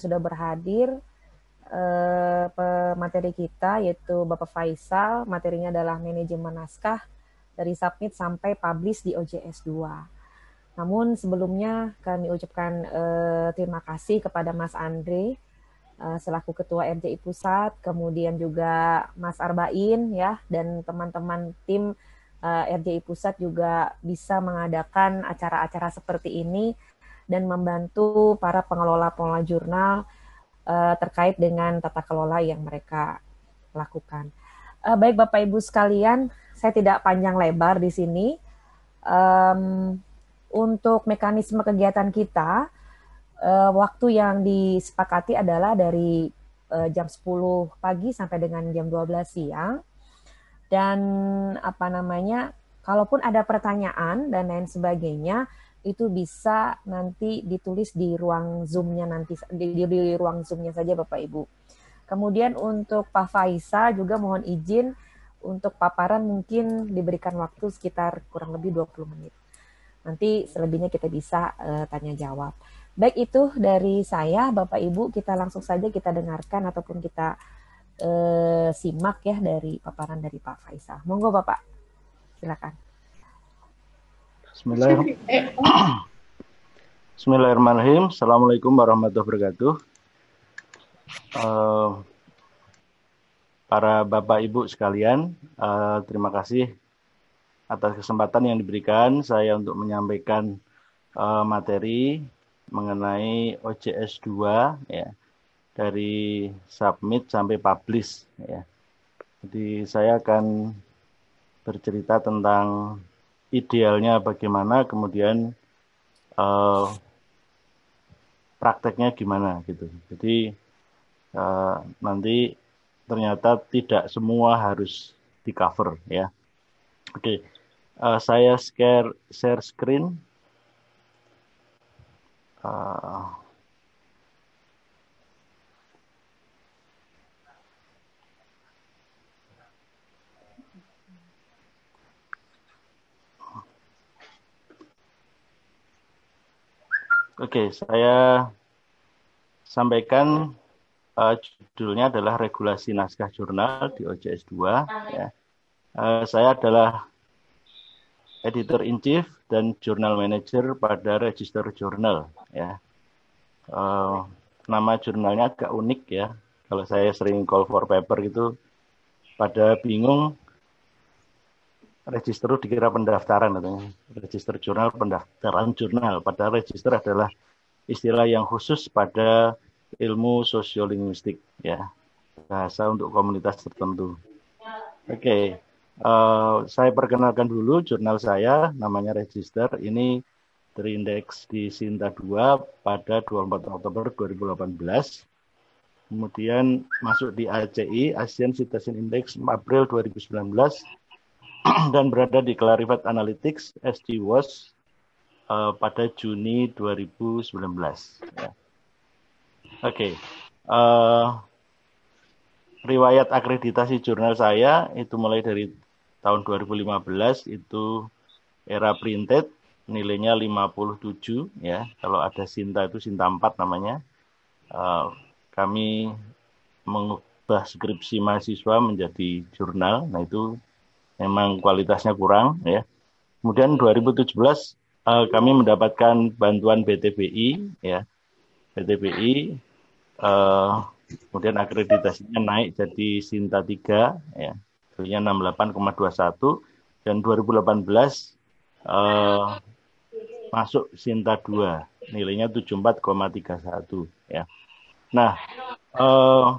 sudah berhadir eh, materi kita yaitu Bapak Faisal, materinya adalah manajemen naskah dari submit sampai publish di OJS 2. Namun sebelumnya kami ucapkan eh, terima kasih kepada Mas Andre eh, selaku Ketua RJI Pusat, kemudian juga Mas Arbain ya dan teman-teman tim eh, RJI Pusat juga bisa mengadakan acara-acara seperti ini dan membantu para pengelola-pengelola jurnal uh, terkait dengan tata kelola yang mereka lakukan. Uh, baik Bapak Ibu sekalian, saya tidak panjang lebar di sini. Um, untuk mekanisme kegiatan kita, uh, waktu yang disepakati adalah dari uh, jam 10 pagi sampai dengan jam 12 siang. Dan apa namanya, kalaupun ada pertanyaan dan lain sebagainya, itu bisa nanti ditulis di ruang zoomnya nanti di, di, di ruang zoomnya saja bapak ibu. Kemudian untuk Pak Faisa juga mohon izin untuk paparan mungkin diberikan waktu sekitar kurang lebih 20 menit. Nanti selebihnya kita bisa uh, tanya jawab. Baik itu dari saya Bapak Ibu kita langsung saja kita dengarkan ataupun kita uh, simak ya dari paparan dari Pak Faisal. Monggo Bapak. Silakan. Bismillahirrahmanirrahim. Eh, oh. Bismillahirrahmanirrahim. Assalamualaikum warahmatullahi wabarakatuh. Uh, para bapak ibu sekalian, uh, terima kasih atas kesempatan yang diberikan saya untuk menyampaikan uh, materi mengenai OCS 2 ya dari submit sampai publish ya. Jadi saya akan bercerita tentang idealnya bagaimana, kemudian uh, prakteknya gimana gitu. Jadi uh, nanti ternyata tidak semua harus di cover ya. Oke, okay. uh, eh, saya share share screen. Uh, Oke, saya sampaikan uh, judulnya adalah regulasi naskah jurnal di OJS 2. Ya. Uh, saya adalah editor in chief dan jurnal manager pada register jurnal. Ya. Uh, nama jurnalnya agak unik ya. Kalau saya sering call for paper gitu, pada bingung register dikira pendaftaran atau Register jurnal pendaftaran jurnal. pada register adalah istilah yang khusus pada ilmu sosiolinguistik ya bahasa untuk komunitas tertentu. Oke, okay. uh, eh, saya perkenalkan dulu jurnal saya namanya Register ini terindeks di Sinta 2 pada 24 Oktober 2018. Kemudian masuk di ACI, Asian Citation Index April 2019 dan berada di Clarivate Analytics SGWAS uh, eh, pada Juni 2019. Ya. Oke, okay. uh, eh, riwayat akreditasi jurnal saya itu mulai dari tahun 2015 itu era printed nilainya 57 ya. Kalau ada Sinta itu Sinta 4 namanya. Uh, kami mengubah skripsi mahasiswa menjadi jurnal. Nah, itu memang kualitasnya kurang ya. Kemudian 2017 uh, eh, kami mendapatkan bantuan BTBI ya. BTBI uh, eh, kemudian akreditasinya naik jadi Sinta 3 ya. Dulunya 68,21 dan 2018 uh, eh, masuk Sinta 2 nilainya 74,31 ya. Nah, uh,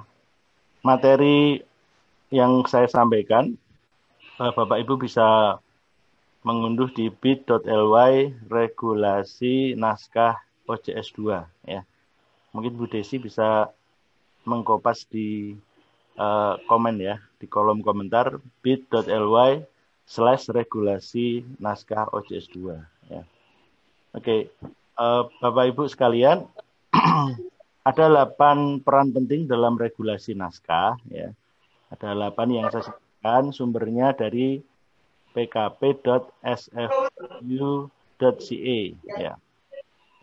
materi yang saya sampaikan Eh, Bapak Ibu bisa mengunduh di bit.ly regulasi naskah OJS 2 ya. Mungkin Bu Desi bisa mengkopas di uh, komen ya, di kolom komentar bit.ly slash regulasi naskah OJS 2 ya. Oke, uh, Bapak Ibu sekalian, ada 8 peran penting dalam regulasi naskah ya. Ada 8 yang saya dikatakan sumbernya dari pkp.sfu.ca ya.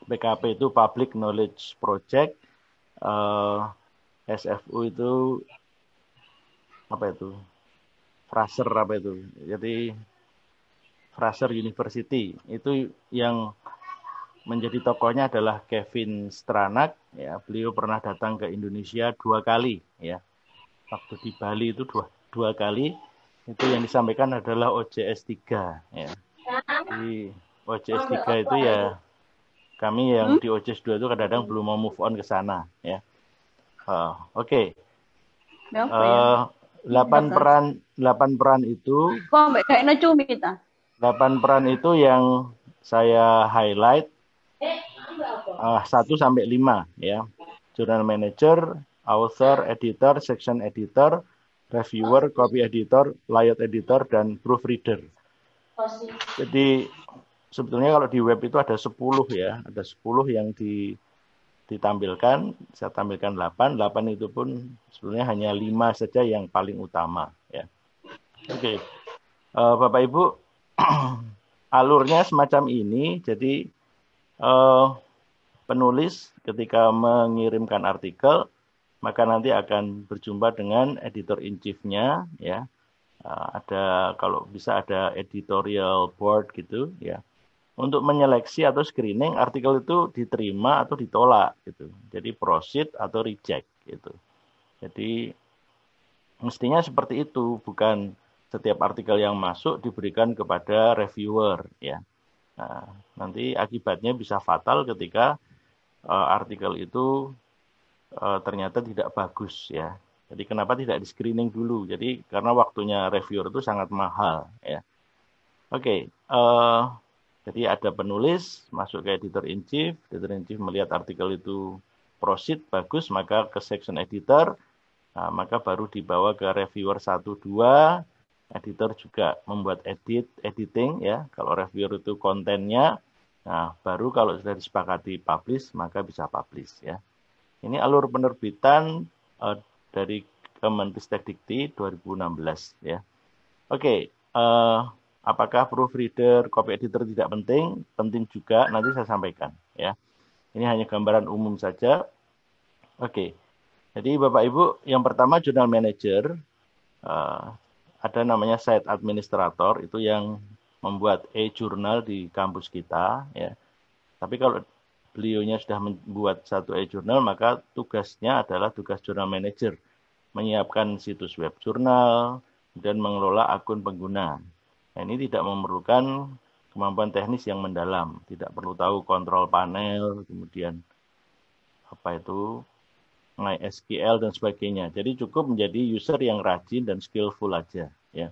PKP itu Public Knowledge Project. Uh, eh, SFU itu apa itu? Fraser apa itu? Jadi Fraser University itu yang menjadi tokohnya adalah Kevin Stranak ya beliau pernah datang ke Indonesia dua kali ya waktu di Bali itu dua dua kali itu yang disampaikan adalah OJS 3 ya. Di OJS 3 itu ya kami yang hmm? di OJS 2 itu kadang-kadang belum mau move on ke sana ya. Uh, Oke. Okay. Uh, 8 peran 8 peran itu delapan peran itu yang saya highlight uh, eh, 1 ah, sampai 5 ya. Journal manager, author, editor, section editor, reviewer, oh. copy editor, layout editor, dan proofreader. Oh, jadi sebetulnya kalau di web itu ada 10 ya, ada 10 yang di, ditampilkan, saya tampilkan 8, 8 itu pun sebenarnya hanya 5 saja yang paling utama ya. Oke. Okay. Uh, eh, Bapak Ibu alurnya semacam ini, jadi uh, penulis ketika mengirimkan artikel maka nanti akan berjumpa dengan editor in chiefnya ya ah, ada kalau bisa ada editorial board gitu ya untuk menyeleksi atau screening artikel itu diterima atau ditolak gitu jadi proceed atau reject gitu jadi mestinya seperti itu bukan setiap artikel yang masuk diberikan kepada reviewer ya nah, nanti akibatnya bisa fatal ketika uh, artikel itu Eh, ternyata tidak bagus ya. Jadi kenapa tidak di screening dulu? Jadi karena waktunya reviewer itu sangat mahal ya. Oke, okay, uh, eh, jadi ada penulis masuk ke editor in chief, editor in chief melihat artikel itu proceed bagus maka ke section editor, nah, maka baru dibawa ke reviewer 1 2 editor juga membuat edit editing ya kalau reviewer itu kontennya nah baru kalau sudah disepakati publish maka bisa publish ya ini alur penerbitan uh, dari Kemenristek Dikti 2016 ya. Oke, okay, uh, eh, apakah proofreader, copy editor tidak penting? Penting juga, nanti saya sampaikan ya. Ini hanya gambaran umum saja. Oke. Okay. Jadi Bapak Ibu, yang pertama jurnal manager uh, ada namanya site administrator itu yang membuat e-jurnal di kampus kita ya. Tapi kalau beliaunya sudah membuat satu e-jurnal, maka tugasnya adalah tugas jurnal manager, menyiapkan situs web jurnal, dan mengelola akun pengguna. Nah, ini tidak memerlukan kemampuan teknis yang mendalam, tidak perlu tahu kontrol panel, kemudian apa itu MySQL dan sebagainya. Jadi cukup menjadi user yang rajin dan skillful aja, ya.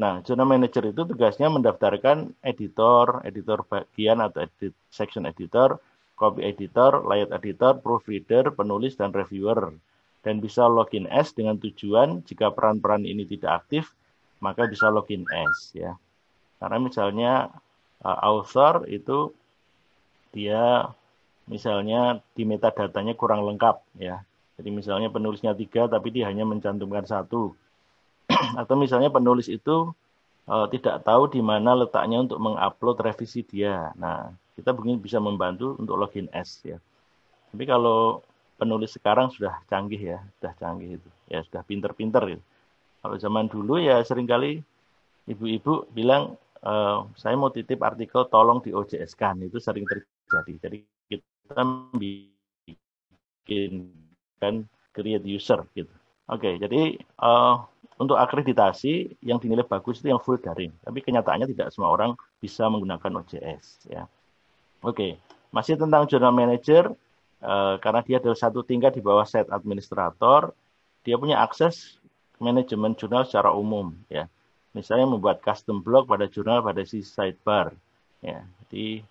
Nah, jurnal manager itu tugasnya mendaftarkan editor, editor bagian atau edit, section editor, copy editor, layout editor, proofreader, penulis, dan reviewer. Dan bisa login S dengan tujuan jika peran-peran ini tidak aktif, maka bisa login S. ya. Karena misalnya uh, author itu dia misalnya di metadatanya kurang lengkap ya. Jadi misalnya penulisnya tiga tapi dia hanya mencantumkan satu. Atau misalnya penulis itu uh, tidak tahu di mana letaknya untuk mengupload revisi dia. Nah, kita mungkin bisa membantu untuk login S ya. Tapi kalau penulis sekarang sudah canggih ya, sudah canggih itu, ya sudah pinter-pinter gitu. Kalau zaman dulu ya seringkali ibu-ibu bilang e, saya mau titip artikel tolong di OJS kan itu sering terjadi. Jadi kita bikin kan create user gitu. Oke, okay, jadi uh, untuk akreditasi yang dinilai bagus itu yang full daring, tapi kenyataannya tidak semua orang bisa menggunakan OJS ya. Oke, masih tentang jurnal manager uh, karena dia adalah satu tingkat di bawah set administrator, dia punya akses manajemen jurnal secara umum ya. Misalnya membuat custom blog pada jurnal pada si sidebar ya. Jadi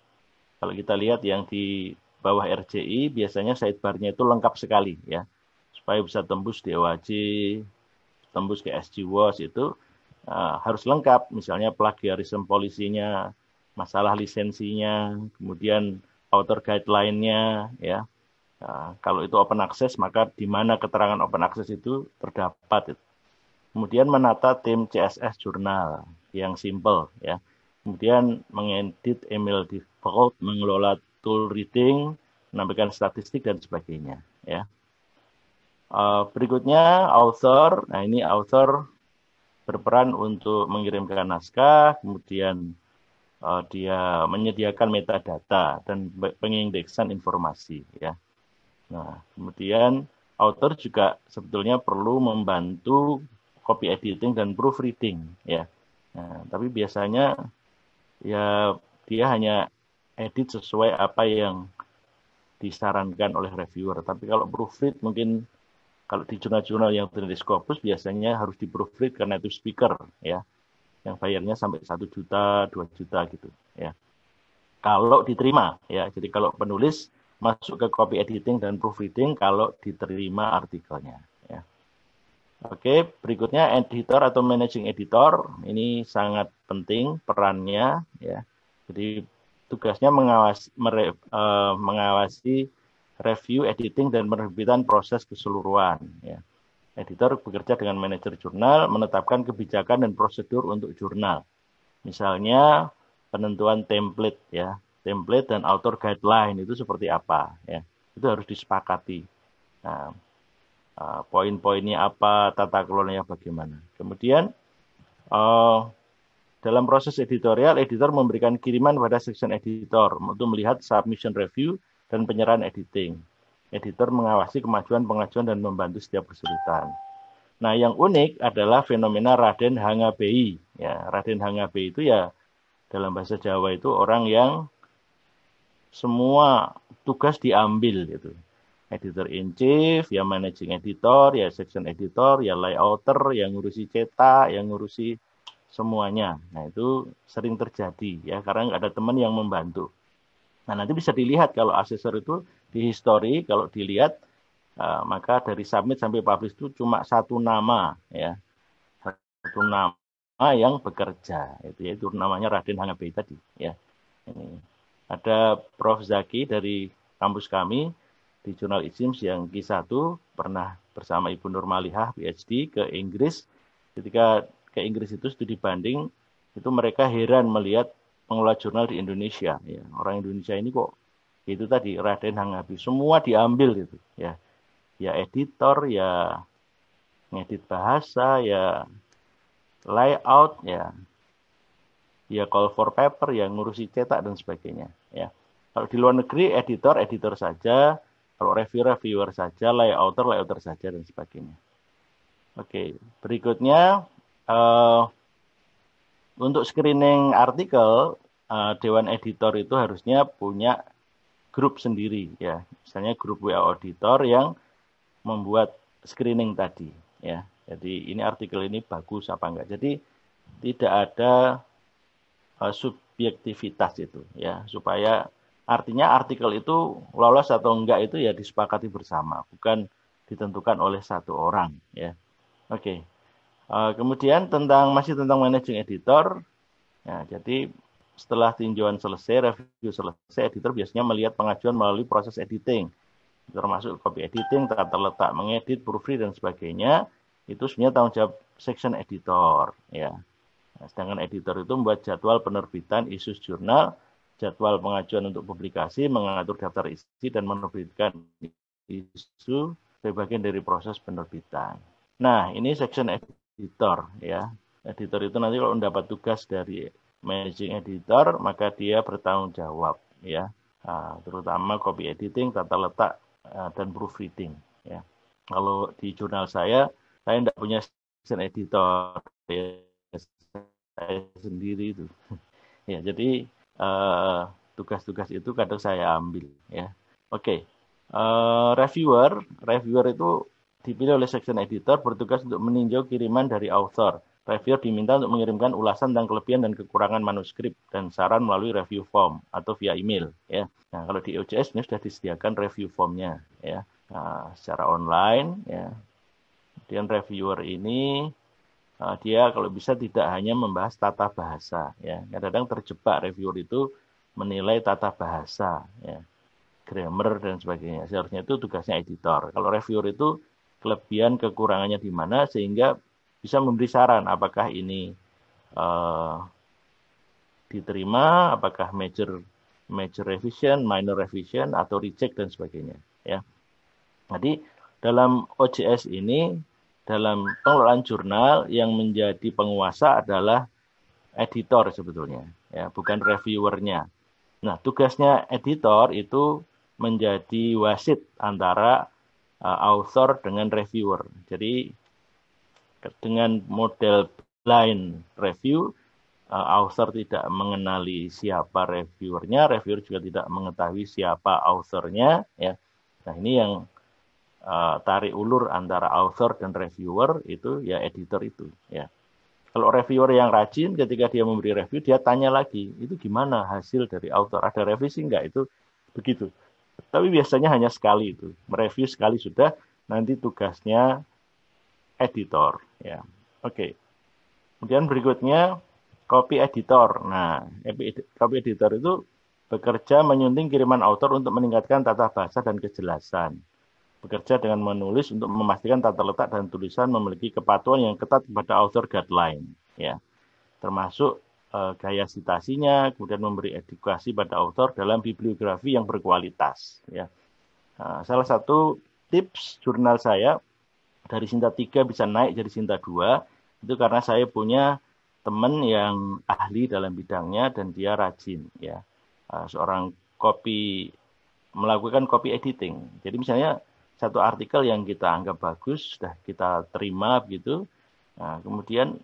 kalau kita lihat yang di bawah RCI biasanya sidebarnya itu lengkap sekali ya. Supaya bisa tembus di OAJ, tembus ke SGWAS itu uh, harus lengkap misalnya plagiarism polisinya masalah lisensinya, kemudian author guideline-nya, ya. Nah, kalau itu open access, maka di mana keterangan open access itu terdapat. Itu. Kemudian menata tim CSS jurnal yang simple, ya. Kemudian mengedit email default, mengelola tool reading, menampilkan statistik dan sebagainya, ya. Uh, berikutnya author, nah ini author berperan untuk mengirimkan naskah, kemudian uh, dia menyediakan metadata dan pengindeksan informasi ya. Nah, kemudian author juga sebetulnya perlu membantu copy editing dan proofreading ya. Nah, tapi biasanya ya dia hanya edit sesuai apa yang disarankan oleh reviewer. Tapi kalau proofread mungkin kalau di jurnal-jurnal yang tertulis biasanya harus di proofread karena itu speaker ya yang bayarnya sampai satu juta, dua juta gitu ya. Kalau diterima ya, jadi kalau penulis masuk ke copy editing dan proofreading kalau diterima artikelnya ya. Oke, berikutnya editor atau managing editor ini sangat penting perannya ya. Jadi tugasnya mengawasi mere, uh, mengawasi review, editing dan penerbitan proses keseluruhan ya Editor bekerja dengan manajer jurnal, menetapkan kebijakan dan prosedur untuk jurnal. Misalnya penentuan template ya, template dan author guideline itu seperti apa ya. Itu harus disepakati. Nah, eh, poin-poinnya apa, tata kelolanya bagaimana. Kemudian uh, dalam proses editorial, editor memberikan kiriman pada section editor untuk melihat submission review dan penyerahan editing editor mengawasi kemajuan pengajuan dan membantu setiap kesulitan. Nah, yang unik adalah fenomena Raden Hangabei. Ya, Raden Hangabei itu ya dalam bahasa Jawa itu orang yang semua tugas diambil gitu. Editor in chief, ya managing editor, ya section editor, ya layouter, yang ngurusi cetak, yang ngurusi semuanya. Nah, itu sering terjadi ya karena nggak ada teman yang membantu. Nah, nanti bisa dilihat kalau asesor itu di history kalau dilihat uh, maka dari submit sampai publish itu cuma satu nama ya satu nama yang bekerja itu yaitu namanya Raden Hangabe tadi ya ini ada Prof Zaki dari kampus kami di jurnal ISIMS yang Q1 pernah bersama Ibu Nurmalihah PhD ke Inggris ketika ke Inggris itu studi banding itu mereka heran melihat pengelola jurnal di Indonesia ya orang Indonesia ini kok itu tadi Raden Hangabi semua diambil itu ya ya editor ya ngedit bahasa ya layout ya ya call for paper ya ngurusi cetak dan sebagainya ya kalau di luar negeri editor editor saja kalau reviewer reviewer saja layouter layouter saja dan sebagainya oke berikutnya uh, untuk screening artikel uh, dewan editor itu harusnya punya grup sendiri ya. Misalnya grup WA auditor yang membuat screening tadi ya. Jadi ini artikel ini bagus apa enggak. Jadi tidak ada uh, subjektivitas itu ya supaya artinya artikel itu lolos atau enggak itu ya disepakati bersama, bukan ditentukan oleh satu orang ya. Oke. Okay. E, uh, kemudian tentang masih tentang managing editor. Ya, jadi setelah tinjauan selesai, review selesai, editor biasanya melihat pengajuan melalui proses editing, termasuk copy editing, tata letak, mengedit, proofread, dan sebagainya. Itu sebenarnya tanggung jawab section editor. ya. Nah, sedangkan editor itu membuat jadwal penerbitan isu jurnal, jadwal pengajuan untuk publikasi, mengatur daftar isi, dan menerbitkan isu sebagai dari proses penerbitan. Nah, ini section editor. ya. Editor itu nanti kalau mendapat tugas dari managing editor maka dia bertanggung jawab ya terutama copy editing tata letak eh, dan proofreading ya kalau di jurnal saya saya tidak punya section editor ya saya sendiri itu ya jadi eh, tugas-tugas uh, itu kadang saya ambil ya oke okay. uh, eh, reviewer reviewer itu dipilih oleh section editor bertugas untuk meninjau kiriman dari author reviewer diminta untuk mengirimkan ulasan tentang kelebihan dan kekurangan manuskrip dan saran melalui review form atau via email ya. Nah, kalau di e OJS ini sudah disediakan review formnya ya nah, secara online ya. Kemudian reviewer ini uh, dia kalau bisa tidak hanya membahas tata bahasa ya. Kadang-kadang terjebak reviewer itu menilai tata bahasa ya. Grammar dan sebagainya. Seharusnya itu tugasnya editor. Kalau reviewer itu kelebihan kekurangannya di mana sehingga bisa memberi saran apakah ini uh, diterima, apakah major major revision, minor revision atau reject dan sebagainya, ya. Jadi dalam OJS ini dalam pengelolaan jurnal yang menjadi penguasa adalah editor sebetulnya, ya, bukan reviewernya. Nah, tugasnya editor itu menjadi wasit antara uh, author dengan reviewer. Jadi dengan model blind review uh, author tidak mengenali siapa reviewernya, reviewer juga tidak mengetahui siapa authornya. Ya, nah ini yang uh, tarik ulur antara author dan reviewer itu ya editor itu. Ya, kalau reviewer yang rajin, ketika dia memberi review, dia tanya lagi, itu gimana hasil dari author? Ada revisi enggak Itu begitu. Tapi biasanya hanya sekali itu, mereview sekali sudah. Nanti tugasnya editor ya. Oke. Okay. Kemudian berikutnya copy editor. Nah, copy editor itu bekerja menyunting kiriman author untuk meningkatkan tata bahasa dan kejelasan. Bekerja dengan menulis untuk memastikan tata letak dan tulisan memiliki kepatuhan yang ketat kepada author guideline ya. Termasuk uh, gaya citasinya. kemudian memberi edukasi pada author dalam bibliografi yang berkualitas ya. Nah, salah satu tips jurnal saya dari Sinta 3 bisa naik jadi Sinta 2 itu karena saya punya teman yang ahli dalam bidangnya dan dia rajin ya eh, seorang copy melakukan copy editing jadi misalnya satu artikel yang kita anggap bagus sudah kita terima begitu nah, kemudian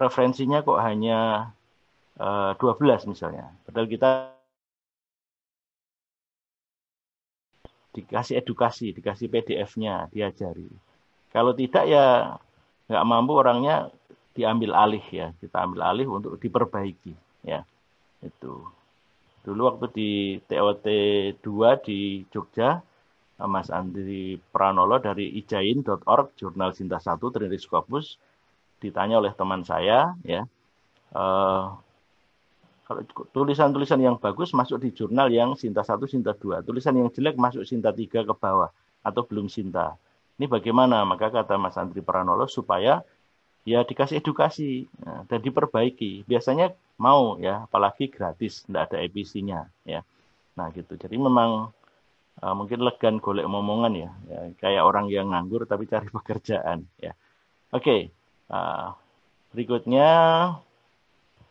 referensinya kok hanya uh, eh, 12 misalnya padahal kita dikasih edukasi, dikasih PDF-nya, diajari. Kalau tidak ya nggak mampu orangnya diambil alih ya, kita ambil alih untuk diperbaiki ya. Itu. Dulu waktu di TOT 2 di Jogja, Mas Andri Pranolo dari ijain.org, jurnal Sinta satu Trinity Scopus, ditanya oleh teman saya ya, uh, kalau tulisan-tulisan yang bagus masuk di jurnal yang Sinta 1, Sinta 2. Tulisan yang jelek masuk Sinta 3 ke bawah atau belum Sinta. Ini bagaimana? Maka kata Mas Andri Pranolo supaya ya dikasih edukasi ya, dan diperbaiki. Biasanya mau ya, apalagi gratis, tidak ada EPC-nya ya. Nah gitu. Jadi memang e, mungkin legan golek momongan ya. ya, kayak orang yang nganggur tapi cari pekerjaan ya. Oke, okay. E, berikutnya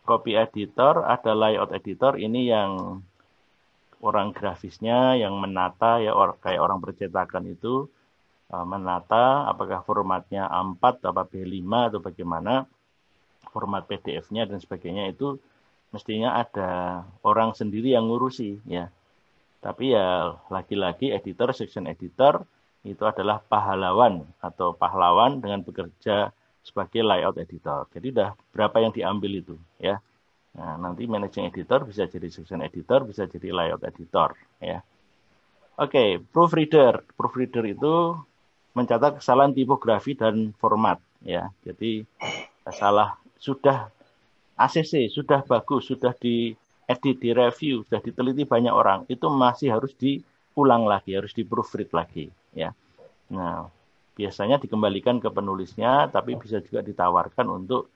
copy editor ada layout editor ini yang orang grafisnya yang menata ya or, kayak orang percetakan itu menata apakah formatnya A4 atau B5 atau bagaimana format PDF-nya dan sebagainya itu mestinya ada orang sendiri yang ngurusi ya. Tapi ya lagi-lagi editor section editor itu adalah pahlawan atau pahlawan dengan bekerja sebagai layout editor. Jadi udah berapa yang diambil itu ya. Nah, nanti managing editor bisa jadi section editor, bisa jadi layout editor ya. Oke, okay, proofreader. Proofreader itu mencatat kesalahan tipografi dan format ya. Jadi salah sudah ACC sudah bagus, sudah di diedit, review, sudah diteliti banyak orang, itu masih harus diulang lagi, harus di proofread lagi ya. Nah, biasanya dikembalikan ke penulisnya tapi bisa juga ditawarkan untuk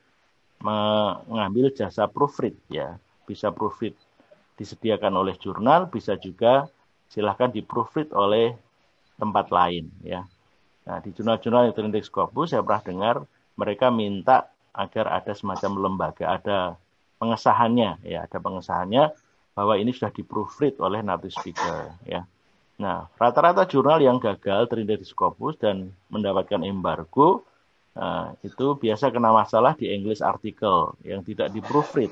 mengambil jasa proofread ya. Bisa proofread disediakan oleh jurnal, bisa juga silahkan di proofread oleh tempat lain ya. Nah, di jurnal-jurnal yang terindeks Scopus saya pernah dengar mereka minta agar ada semacam lembaga, ada pengesahannya, ya, ada pengesahannya bahwa ini sudah diproofread oleh native speaker, ya. Nah, rata-rata jurnal yang gagal terindeks di Scopus dan mendapatkan embargo nah, itu biasa kena masalah di English article yang tidak di proofread.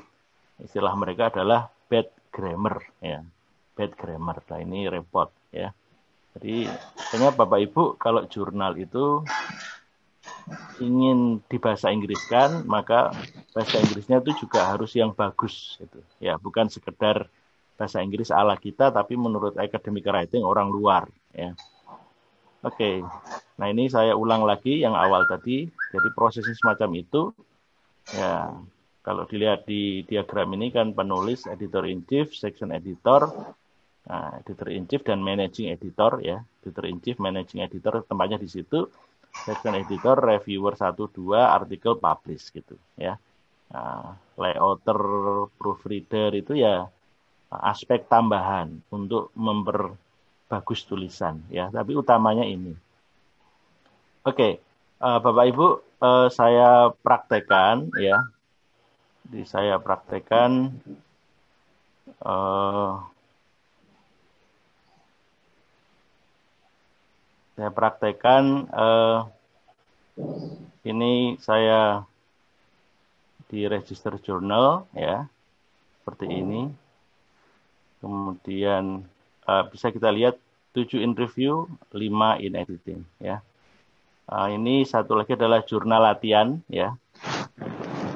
Istilah mereka adalah bad grammar, ya. Bad grammar. Nah, ini repot, ya jadi, sebenarnya Bapak Ibu kalau jurnal itu ingin dibahasa Inggriskan, maka bahasa Inggrisnya itu juga harus yang bagus gitu. Ya, bukan sekedar bahasa Inggris ala kita tapi menurut academic writing orang luar ya. Oke. Okay. Nah, ini saya ulang lagi yang awal tadi. Jadi prosesnya semacam itu. Ya, kalau dilihat di diagram ini kan penulis, editor in chief, section editor, Nah, editor in chief dan managing editor ya. Editor in chief, managing editor tempatnya di situ. Section editor, reviewer 1 2, artikel publish gitu ya. Nah, layouter, proofreader itu ya aspek tambahan untuk memperbagus tulisan ya, tapi utamanya ini. Oke. Okay. Uh, eh, Bapak Ibu, uh, eh, saya praktekan ya. Di saya praktekkan uh, saya praktekkan uh, ini saya di register journal ya seperti ini kemudian uh, bisa kita lihat 7 in review 5 in editing ya uh, ini satu lagi adalah jurnal latihan ya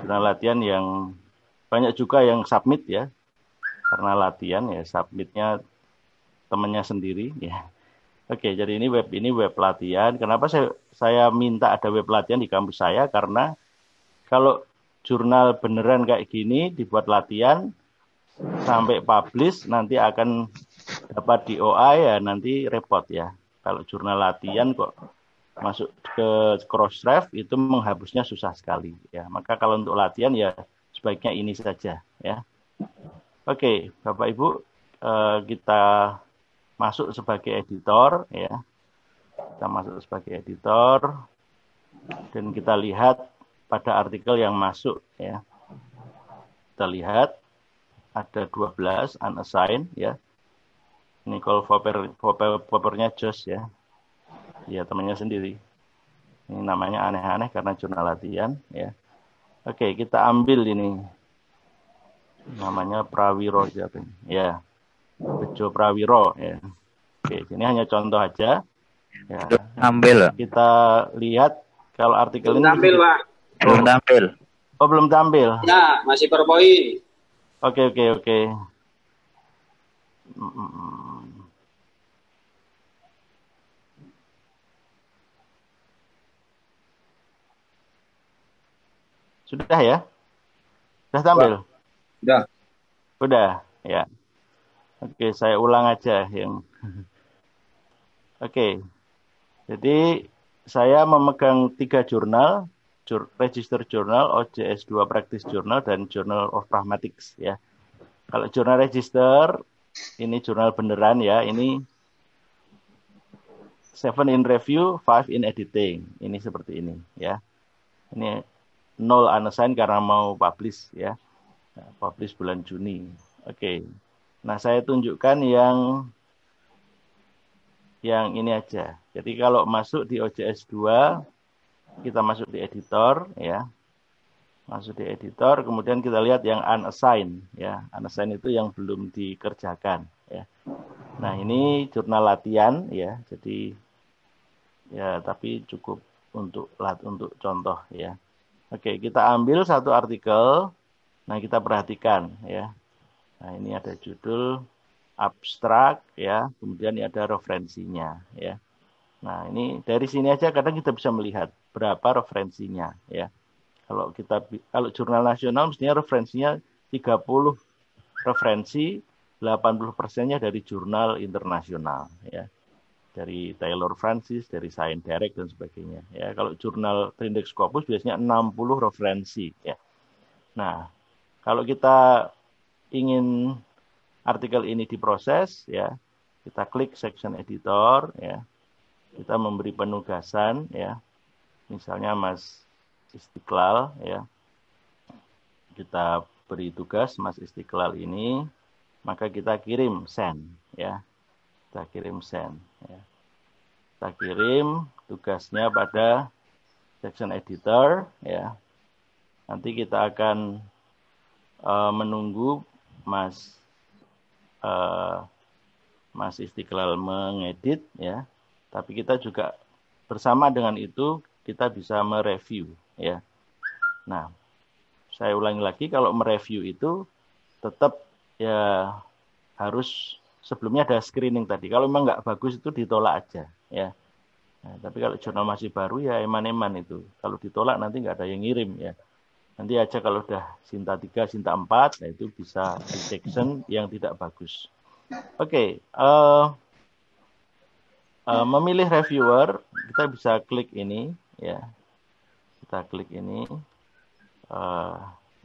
jurnal latihan yang banyak juga yang submit ya karena latihan ya submitnya temannya sendiri ya Oke, jadi ini web ini web pelatihan. Kenapa saya saya minta ada web pelatihan di kampus saya karena kalau jurnal beneran kayak gini dibuat latihan sampai publish nanti akan dapat OA ya nanti repot ya. Kalau jurnal latihan kok masuk ke Crossref itu menghapusnya susah sekali ya. Maka kalau untuk latihan ya sebaiknya ini saja ya. Oke, Bapak Ibu eh, kita masuk sebagai editor ya kita masuk sebagai editor dan kita lihat pada artikel yang masuk ya kita lihat ada 12 unassigned ya Nicole Popper, Popper Poppernya Josh ya ya temannya sendiri ini namanya aneh-aneh karena jurnal latihan ya oke kita ambil ini namanya Prawiro ya Bejo Prawiro ya. Oke, ini hanya contoh aja. Ya. Ambil. Kita lihat kalau artikel belum ini tampil, Pak. Belum tampil. Oh, belum tampil. Ya, masih poin. Oke, oke, oke. Mm, mm, mm. Sudah ya? Sudah tampil? Sudah. Sudah, ya. Oke, saya ulang aja yang. Oke. Jadi saya memegang tiga jurnal, register jurnal, OJS 2 practice journal dan Journal of Pragmatics ya. Kalau jurnal register ini jurnal beneran ya, ini seven in review, five in editing. Ini seperti ini ya. Ini nol unassigned karena mau publish ya. Nah, publish bulan Juni. Oke. Nah, saya tunjukkan yang yang ini aja. Jadi kalau masuk di OJS 2 kita masuk di editor ya. Masuk di editor, kemudian kita lihat yang unassigned ya. Unassigned itu yang belum dikerjakan ya. Nah, ini jurnal latihan ya. Jadi ya tapi cukup untuk lat untuk contoh ya. Oke, kita ambil satu artikel. Nah, kita perhatikan ya. Nah, ini ada judul abstrak ya, kemudian ini ada referensinya ya. Nah, ini dari sini aja kadang kita bisa melihat berapa referensinya ya. Kalau kita kalau jurnal nasional mestinya referensinya 30 referensi 80 persennya dari jurnal internasional ya dari Taylor Francis, dari Science Direct dan sebagainya. Ya, kalau jurnal Trindex Scopus biasanya 60 referensi ya. Nah, kalau kita ingin artikel ini diproses ya kita klik section editor ya kita memberi penugasan ya misalnya Mas Istiqlal ya kita beri tugas Mas Istiqlal ini maka kita kirim send ya kita kirim send ya. kita kirim tugasnya pada section editor ya nanti kita akan eh, menunggu Mas uh, Mas Istiqlal mengedit ya, tapi kita juga bersama dengan itu kita bisa mereview ya. Nah, saya ulangi lagi kalau mereview itu tetap ya harus sebelumnya ada screening tadi. Kalau memang nggak bagus itu ditolak aja ya. Nah, tapi kalau jurnal masih baru ya eman-eman itu. Kalau ditolak nanti nggak ada yang ngirim ya. Nanti aja kalau udah Sinta 3, Sinta 4, nah itu bisa detection yang tidak bagus. Oke, okay, uh, eh, uh, eh, memilih reviewer, kita bisa klik ini, ya. Kita klik ini. Uh,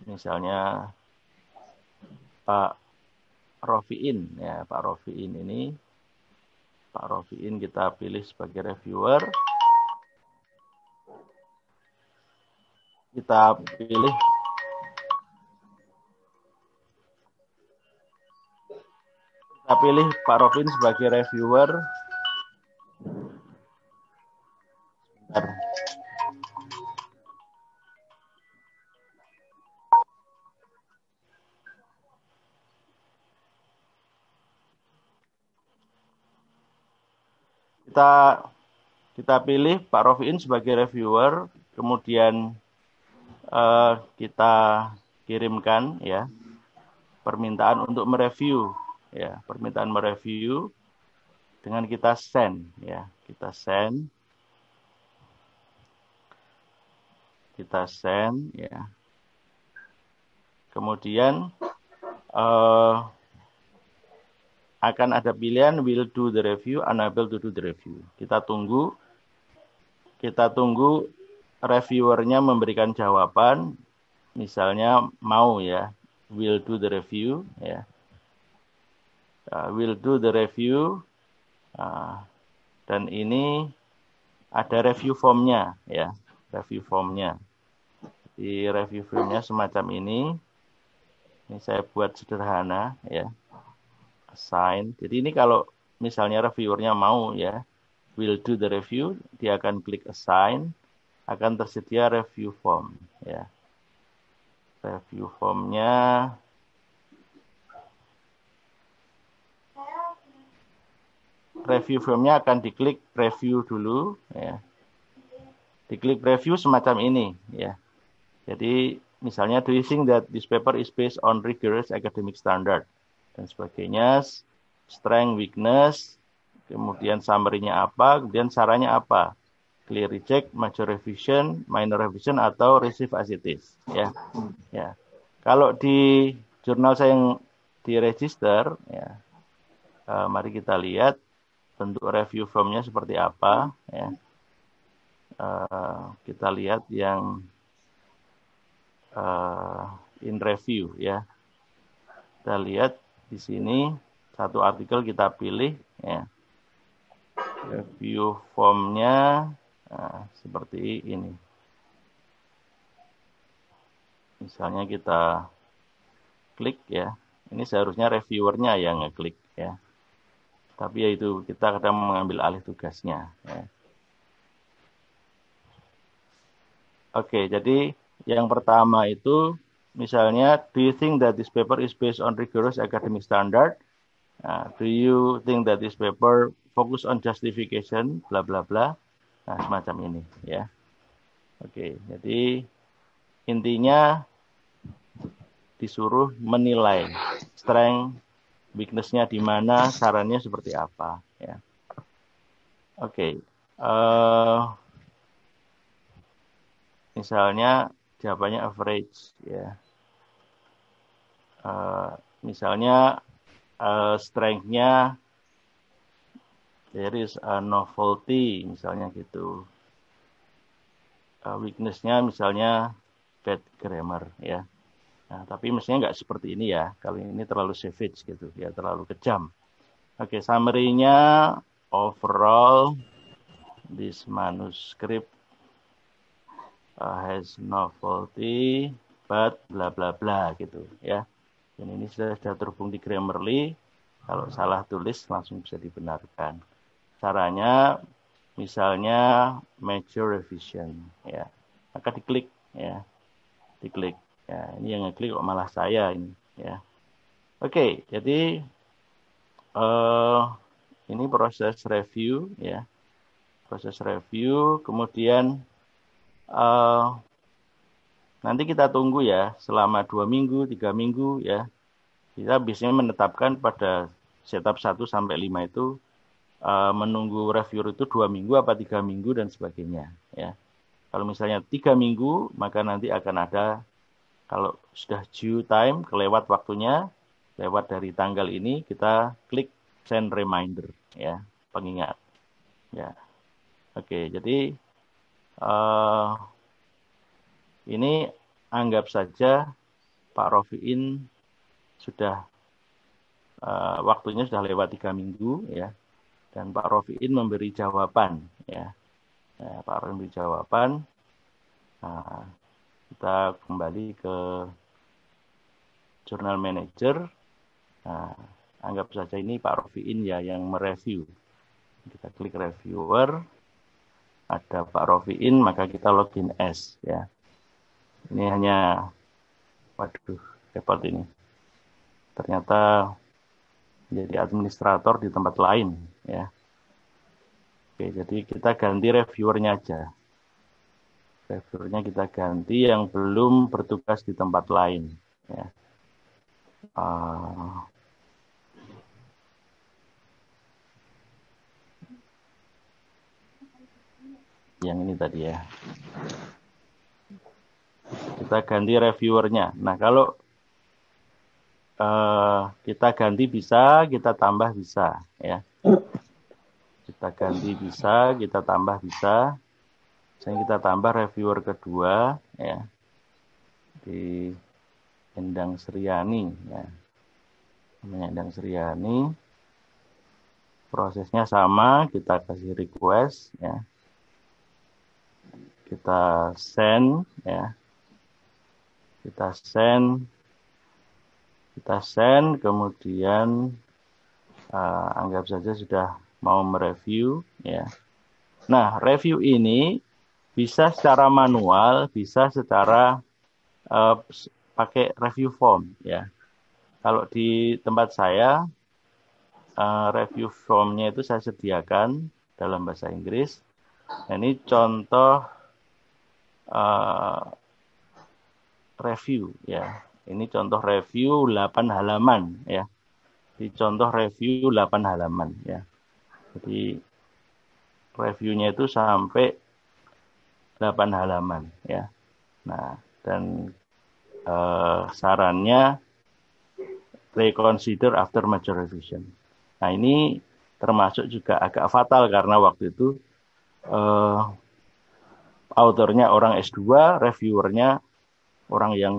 misalnya Pak Rofiin, ya Pak Rofiin ini. Pak Rofiin kita pilih sebagai reviewer. kita pilih kita pilih Pak Robin sebagai reviewer Bentar. kita kita pilih Pak Rofiin sebagai reviewer, kemudian uh, kita kirimkan ya permintaan untuk mereview ya permintaan mereview dengan kita send ya kita send kita send ya kemudian uh, akan ada pilihan will do the review unable to do the review kita tunggu kita tunggu reviewernya memberikan jawaban, misalnya mau ya, will do the review ya, uh, will do the review, uh, dan ini ada review formnya ya, review formnya. Di review formnya semacam ini, ini saya buat sederhana ya, assign. Jadi ini kalau misalnya reviewernya mau ya, will do the review, dia akan klik assign akan tersedia review form ya. Review formnya review formnya akan diklik review dulu ya. Diklik review semacam ini ya. Jadi misalnya do you think that this paper is based on rigorous academic standard dan sebagainya, strength, weakness, kemudian summary-nya apa, kemudian caranya apa clear reject, major revision, minor revision atau receive as it is ya. Ya. Kalau di jurnal saya yang di register ya. Uh, mari kita lihat bentuk review formnya seperti apa ya. Uh, kita lihat yang uh, in review ya. Kita lihat di sini satu artikel kita pilih ya. Review formnya Nah, seperti ini. Misalnya kita klik ya. Ini seharusnya reviewernya yang ngeklik ya. Tapi yaitu kita kadang mengambil alih tugasnya. Ya. Oke, jadi yang pertama itu misalnya, do you think that this paper is based on rigorous academic standard? Uh, do you think that this paper focus on justification? Bla bla bla. Nah, semacam ini ya. Oke, jadi intinya disuruh menilai strength weakness-nya di mana, sarannya seperti apa ya. Oke. Uh, misalnya jawabannya average ya. Uh, misalnya uh, strength-nya there is a uh, novelty misalnya gitu uh, weaknessnya misalnya bad grammar ya nah, tapi mestinya nggak seperti ini ya kali ini terlalu savage gitu ya terlalu kejam oke okay, summary-nya overall this manuscript uh, has novelty but bla bla bla gitu ya. Dan ini sudah, sudah terhubung di Grammarly. Kalau salah tulis langsung bisa dibenarkan. Caranya misalnya major revision ya. Maka diklik ya. Diklik. Ya, ini yang ngeklik kok malah saya ini ya. Oke, jadi uh, ini proses review ya. Proses review kemudian uh, nanti kita tunggu ya selama dua minggu, tiga minggu ya. Kita biasanya menetapkan pada setup 1 sampai 5 itu Eh, menunggu review itu dua minggu apa tiga minggu dan sebagainya ya kalau misalnya tiga minggu maka nanti akan ada kalau sudah due time kelewat waktunya lewat dari tanggal ini kita klik send reminder ya pengingat ya oke jadi uh, ini anggap saja Pak Rofiin sudah uh, waktunya sudah lewat tiga minggu ya dan Pak Rofiin memberi jawaban ya. ya Pak Rofiin memberi jawaban nah, kita kembali ke jurnal manager nah, anggap saja ini Pak Rofiin ya yang mereview kita klik reviewer ada Pak Rofiin maka kita login S ya ini hanya waduh repot ini ternyata jadi administrator di tempat lain ya. Oke, jadi kita ganti reviewernya aja. Reviewernya kita ganti yang belum bertugas di tempat lain ya. Uh, yang ini tadi ya. Kita ganti reviewernya. Nah, kalau uh, kita ganti bisa, kita tambah bisa, ya. Kita ganti bisa, kita tambah bisa. Saya kita tambah reviewer kedua, ya. Di Endang Sriani, ya. Namanya Endang Sriani. Prosesnya sama, kita kasih request, ya. Kita send, ya. Kita send kita send kemudian uh, anggap saja sudah mau mereview ya nah review ini bisa secara manual bisa secara uh, pakai review form ya kalau di tempat saya uh, review formnya itu saya sediakan dalam bahasa Inggris nah, ini contoh uh, review ya ini contoh review 8 halaman ya. Di contoh review 8 halaman ya. Jadi reviewnya itu sampai 8 halaman ya. Nah, dan eh, sarannya reconsider after major revision. Nah, ini termasuk juga agak fatal karena waktu itu eh, autornya orang S2, reviewernya orang yang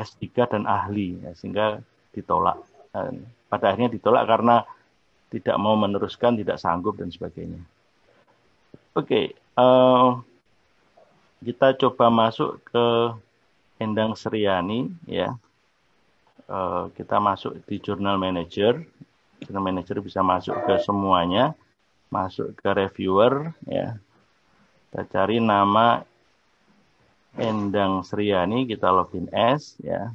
S3 dan ahli ya, sehingga ditolak. Dan pada akhirnya ditolak karena tidak mau meneruskan, tidak sanggup dan sebagainya. Oke, okay, uh, eh, kita coba masuk ke Endang Seriani ya. Uh, kita masuk di Journal Manager. Journal Manager bisa masuk ke semuanya, masuk ke reviewer ya. Kita cari nama Endang Sriani kita login S ya.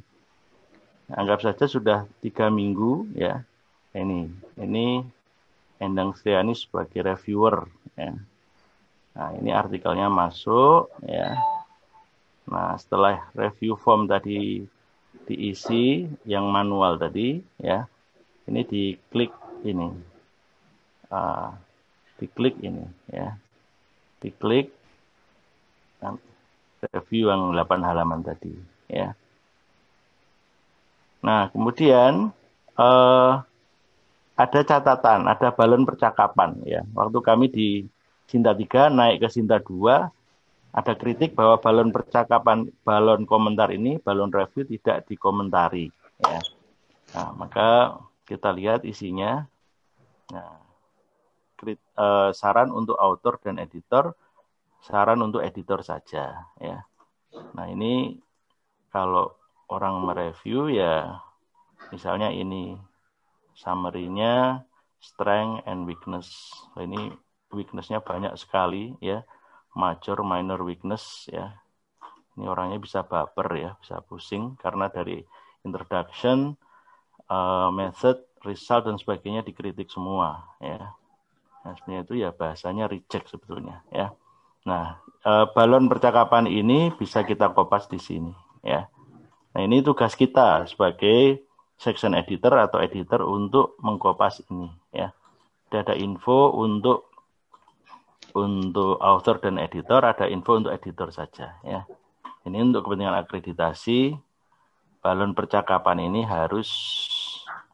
Anggap saja sudah tiga minggu ya. Ini ini Endang Sriani sebagai reviewer ya. Nah ini artikelnya masuk ya. Nah setelah review form tadi diisi yang manual tadi ya. Ini diklik ini. Uh, diklik ini ya. Diklik review yang 8 halaman tadi ya. Nah, kemudian eh, ada catatan, ada balon percakapan ya. Waktu kami di Sinta 3 naik ke Sinta 2 ada kritik bahwa balon percakapan, balon komentar ini, balon review tidak dikomentari ya. Nah, maka kita lihat isinya. Nah, eh, saran untuk author dan editor saran untuk editor saja ya. Nah, ini kalau orang mereview ya misalnya ini summary-nya strength and weakness. Nah, ini weakness-nya banyak sekali ya. Major minor weakness ya. Ini orangnya bisa baper ya, bisa pusing karena dari introduction, uh, method, result dan sebagainya dikritik semua ya. Nah, sebenarnya itu ya bahasanya reject sebetulnya ya. Nah, e, balon percakapan ini bisa kita kopas di sini, ya. Nah, ini tugas kita sebagai section editor atau editor untuk mengkopas ini, ya. Sudah ada info untuk untuk author dan editor, ada info untuk editor saja, ya. Ini untuk kepentingan akreditasi, balon percakapan ini harus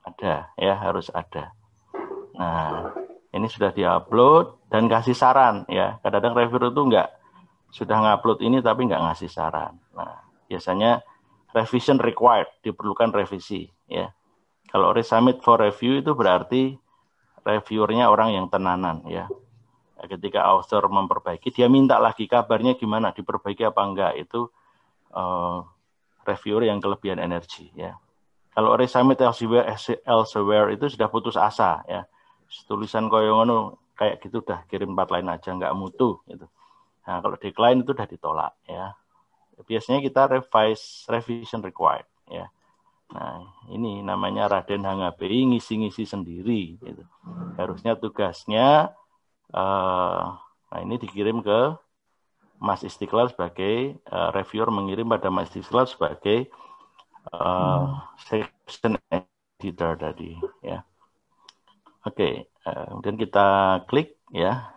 ada, ya, harus ada. Nah, ini sudah diupload dan kasih saran ya. Kadang-kadang reviewer itu nggak sudah ngupload ini tapi nggak ngasih saran. Nah, biasanya revision required diperlukan revisi ya. Kalau resubmit for review itu berarti reviewernya orang yang tenanan ya. Nah, ketika author memperbaiki, dia minta lagi kabarnya gimana, diperbaiki apa enggak itu uh, reviewer yang kelebihan energi ya. Kalau resubmit elsewhere, elsewhere itu sudah putus asa ya. Tulisan koyongono kayak gitu udah kirim empat lain aja nggak mutu gitu. Nah, kalau decline itu udah ditolak ya. Biasanya kita revise revision required ya. Nah, ini namanya Raden HNGPI ngisi-ngisi sendiri gitu. Harusnya tugasnya uh, nah ini dikirim ke Mas Istiqlal sebagai uh, reviewer mengirim pada Mas Istiqlal sebagai uh, hmm. section editor tadi ya. Oke, okay, eh, kemudian kita klik ya.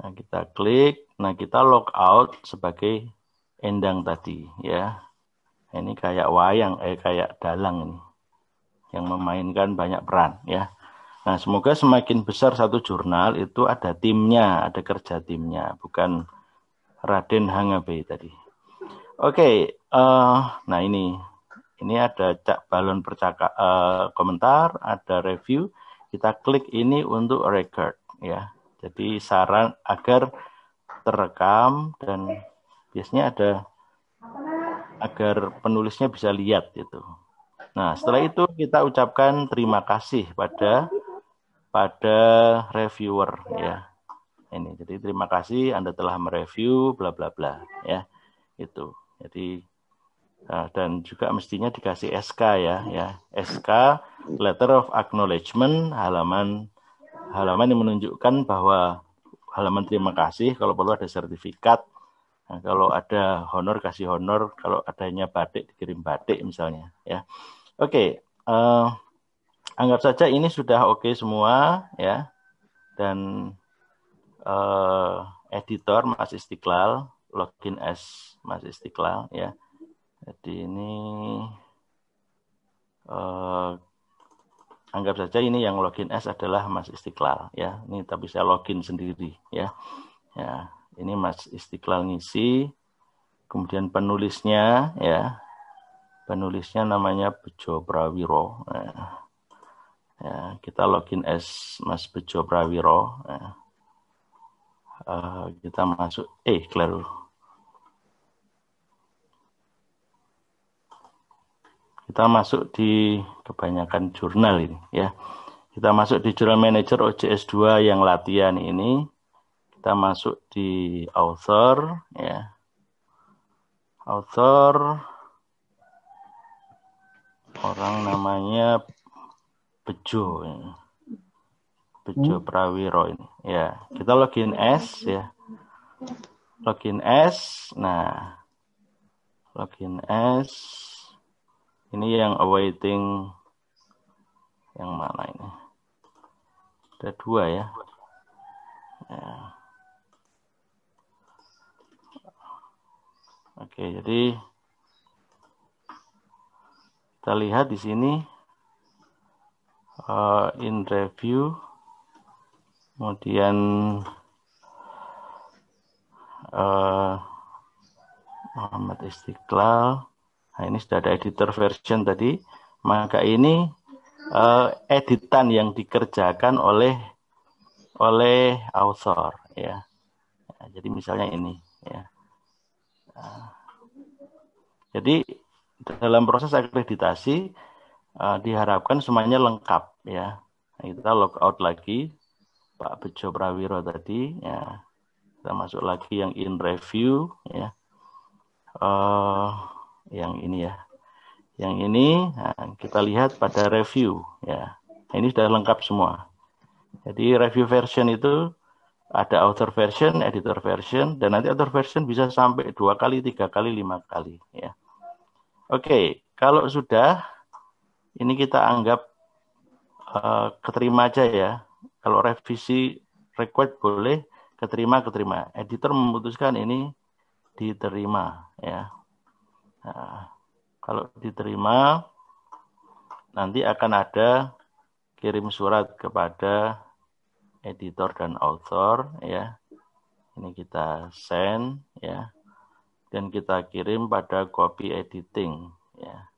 Nah, kita klik, nah kita log out sebagai endang tadi ya. Nah, ini kayak wayang, eh kayak dalang ini yang memainkan banyak peran ya. Nah semoga semakin besar satu jurnal itu ada timnya, ada kerja timnya, bukan Raden Hangabe tadi. Oke, okay, uh, eh, nah ini ini ada cak balon percaka uh, komentar, ada review. Kita klik ini untuk record ya. Jadi saran agar terekam dan biasanya ada agar penulisnya bisa lihat itu. Nah, setelah itu kita ucapkan terima kasih pada pada reviewer ya. Ini jadi terima kasih Anda telah mereview bla bla bla ya. Itu. Jadi Nah, dan juga mestinya dikasih SK ya, ya SK Letter of Acknowledgement halaman halaman yang menunjukkan bahwa halaman terima kasih kalau perlu ada sertifikat nah, kalau ada honor kasih honor kalau adanya batik dikirim batik misalnya ya oke okay, uh, eh, anggap saja ini sudah oke okay semua ya dan uh, editor Mas Istiqlal login as Mas Istiqlal ya jadi ini eh, anggap saja ini yang login S adalah Mas Istiqlal ya. Ini tapi saya login sendiri ya. Ya, ini Mas Istiqlal ngisi kemudian penulisnya ya. Penulisnya namanya Bejo Prawiro. Ya. ya kita login S Mas Bejo Prawiro. Ya. Uh, kita masuk eh keliru Kita masuk di kebanyakan jurnal ini ya. Kita masuk di jurnal manager OJS 2 yang latihan ini. Kita masuk di author ya. Author orang namanya Bejo. Ya. Bejo hmm? Prawiro ini. Ya, kita login S ya. Login S. Nah, login S. Ini yang awaiting yang mana ini? Ada dua ya. ya. Oke, jadi kita lihat di sini uh, in review, kemudian uh, Muhammad Istiqlal. Nah, ini sudah ada editor version tadi. Maka ini uh, editan yang dikerjakan oleh oleh author ya. Nah, jadi misalnya ini ya. Ah. jadi dalam proses akreditasi uh, diharapkan semuanya lengkap ya. Nah, kita log out lagi Pak Bejo Prawiro tadi ya. Kita masuk lagi yang in review ya. Uh, yang ini ya. Yang ini nah, kita lihat pada review ya. Nah, ini sudah lengkap semua. Jadi review version itu ada author version, editor version, dan nanti author version bisa sampai dua kali, tiga kali, lima kali ya. Oke, kalau sudah ini kita anggap uh, keterima aja ya. Kalau revisi request boleh, keterima keterima. Editor memutuskan ini diterima ya. Nah, kalau diterima, nanti akan ada kirim surat kepada editor dan author, ya. Ini kita send, ya, dan kita kirim pada copy editing, ya.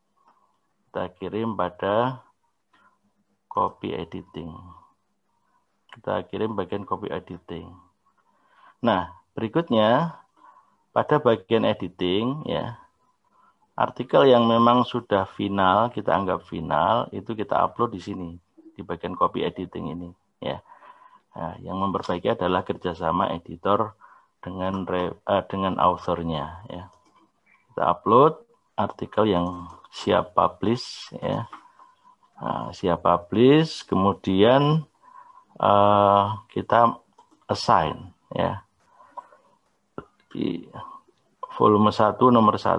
Kita kirim pada copy editing. Kita kirim bagian copy editing. Nah, berikutnya pada bagian editing, ya artikel yang memang sudah final kita anggap final itu kita upload di sini di bagian copy editing ini ya nah, yang memperbaiki adalah kerjasama editor dengan uh, dengan authornya ya kita upload artikel yang siap publish ya nah, siap publish kemudian uh, kita assign ya di volume 1 nomor 1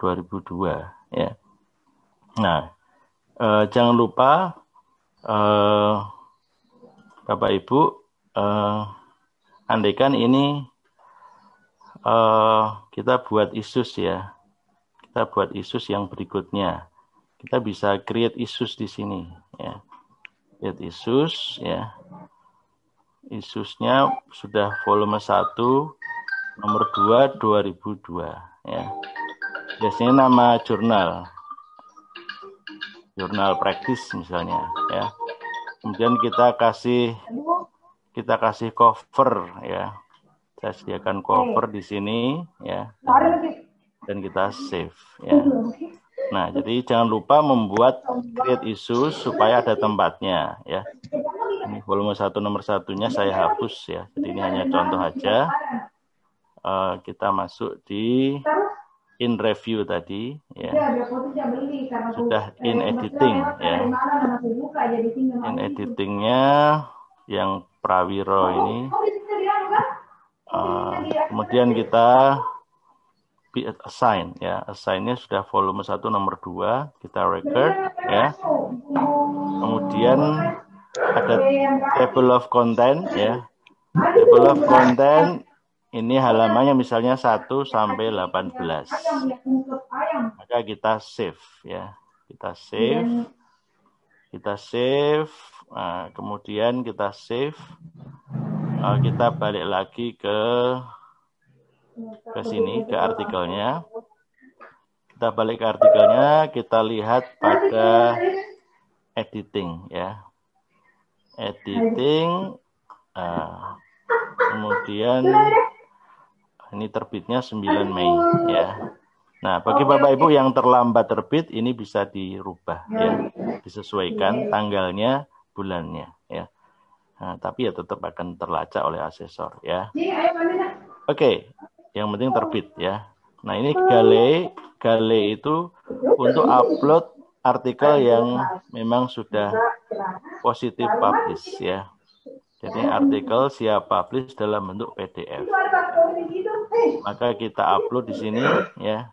2002 ya. Nah, eh, jangan lupa eh, Bapak Ibu eh, andaikan ini eh, kita buat isus ya. Kita buat isus yang berikutnya. Kita bisa create isus di sini ya. Create isus ya. Isusnya sudah volume 1 nomor 2 2002 ya biasanya nama jurnal jurnal praktis misalnya ya kemudian kita kasih kita kasih cover ya saya sediakan cover di sini ya dan kita save ya nah jadi jangan lupa membuat create issue supaya ada tempatnya ya ini volume satu nomor satunya saya hapus ya jadi ini hanya contoh aja uh, kita masuk di in review tadi ya, iya, sudah in editing ya in editingnya yang Prawiro oh, ini uh, kemudian kita assign ya assignnya sudah volume 1 nomor 2 kita record ya kemudian ada table of content ya table of content ini halamannya misalnya 1 sampai 18. Maka kita save ya. Kita save. Kita save. Nah, kemudian kita save. Nah, kita balik lagi ke ke sini ke artikelnya. Kita balik ke artikelnya, kita lihat pada editing ya. Editing uh, kemudian ini terbitnya 9 Mei ya. Nah, bagi Bapak Ibu yang terlambat terbit ini bisa dirubah ya, nah. disesuaikan iya. tanggalnya, bulannya ya. Nah, tapi ya tetap akan terlacak oleh asesor ya. Iya, oke, okay. yang penting terbit ya. Nah, ini nah. gale gale itu untuk upload artikel yang memang sudah positif publish ya. Jadi artikel siap publish dalam bentuk PDF maka kita upload di sini ya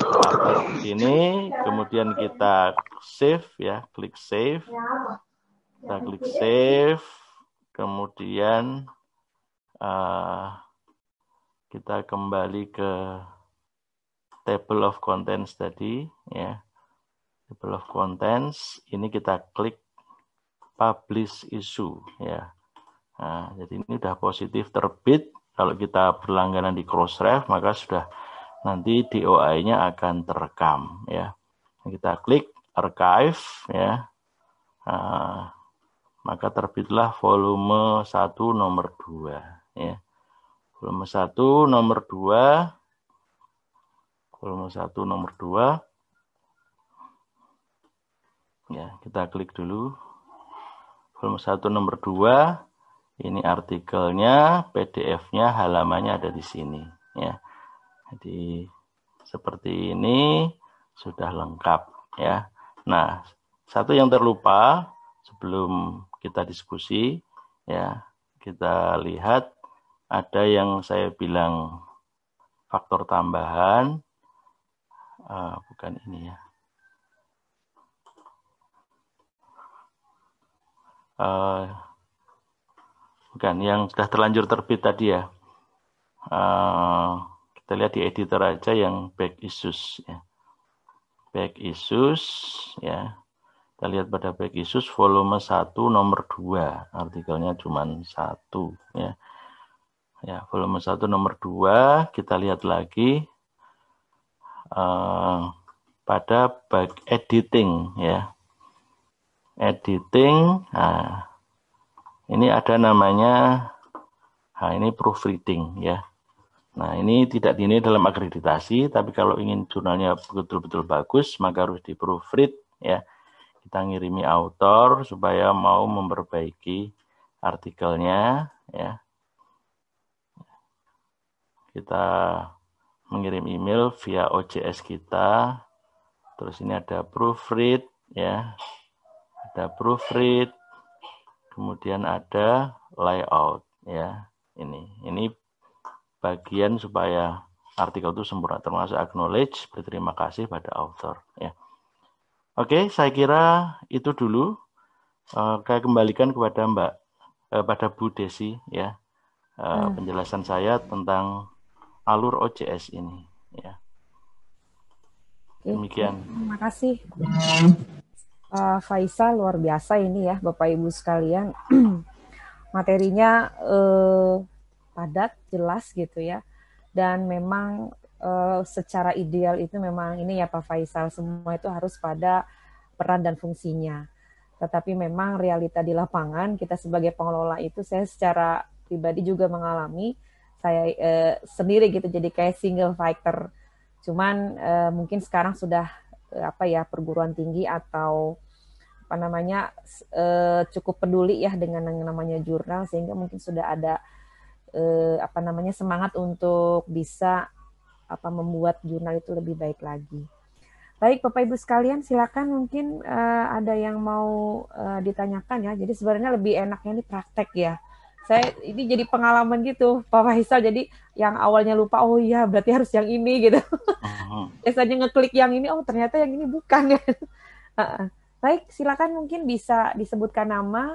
upload di sini kemudian kita save ya klik save kita klik save kemudian uh, kita kembali ke table of contents tadi ya table of contents ini kita klik publish issue ya nah, jadi ini sudah positif terbit kalau kita berlangganan di Crossref, maka sudah nanti DOI-nya akan terekam ya. Kita klik archive ya. Uh, maka terbitlah volume 1 nomor 2 ya. Volume 1 nomor 2 volume 1 nomor 2 ya, kita klik dulu. Volume 1 nomor 2 ini artikelnya, PDF-nya, halamannya ada di sini. Ya. Jadi seperti ini sudah lengkap ya. Nah, satu yang terlupa sebelum kita diskusi ya, kita lihat ada yang saya bilang faktor tambahan uh, bukan ini ya. Uh, bukan yang sudah terlanjur terbit tadi ya uh, kita lihat di editor aja yang back issues ya back issues ya kita lihat pada back issues volume 1 nomor 2 artikelnya cuma satu ya ya volume 1 nomor 2 kita lihat lagi uh, pada back editing ya editing nah, ini ada namanya nah ini proofreading ya nah ini tidak dini dalam akreditasi tapi kalau ingin jurnalnya betul-betul bagus maka harus di proofread ya kita ngirimi author supaya mau memperbaiki artikelnya ya kita mengirim email via OJS kita terus ini ada proofread ya ada proofread kemudian ada layout ya ini ini bagian supaya artikel itu sempurna termasuk acknowledge berterima kasih pada author ya oke saya kira itu dulu uh, kembalikan kepada mbak uh, pada Bu Desi ya uh, hmm. penjelasan saya tentang alur OCS ini ya demikian terima kasih uh, Faisal luar biasa ini ya Bapak Ibu sekalian. Materinya uh, padat, jelas gitu ya. Dan memang uh, secara ideal itu memang ini ya Pak Faisal semua itu harus pada peran dan fungsinya. Tetapi memang realita di lapangan kita sebagai pengelola itu saya secara pribadi juga mengalami saya eh, sendiri gitu jadi kayak single fighter. Cuman eh, mungkin sekarang sudah apa ya perguruan tinggi atau apa namanya eh, cukup peduli ya dengan yang namanya jurnal sehingga mungkin sudah ada eh, apa namanya semangat untuk bisa apa membuat jurnal itu lebih baik lagi. Baik Bapak Ibu sekalian, silakan mungkin uh, ada yang mau uh, ditanyakan ya. Jadi sebenarnya lebih enaknya ini praktek ya saya ini jadi pengalaman gitu Pak Faisal jadi yang awalnya lupa oh iya berarti harus yang ini gitu uh-huh. biasanya ngeklik yang ini oh ternyata yang ini bukan ya baik silakan mungkin bisa disebutkan nama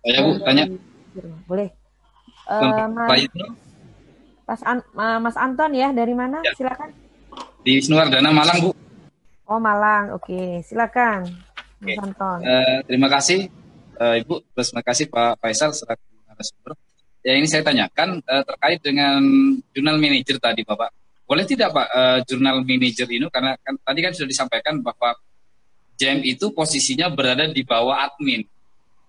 tanya bu tanya boleh uh, Mas, Mas, Mas Anton ya dari mana ya. silakan di Wisnuwardana Malang bu oh Malang oke silakan Mas okay. Anton uh, terima kasih uh, Ibu, terima kasih Pak Faisal selaku narasumber. Ya ini saya tanyakan uh, terkait dengan jurnal manager tadi Bapak. Boleh tidak Pak uh, jurnal manager ini karena kan tadi kan sudah disampaikan bahwa jam itu posisinya berada di bawah admin.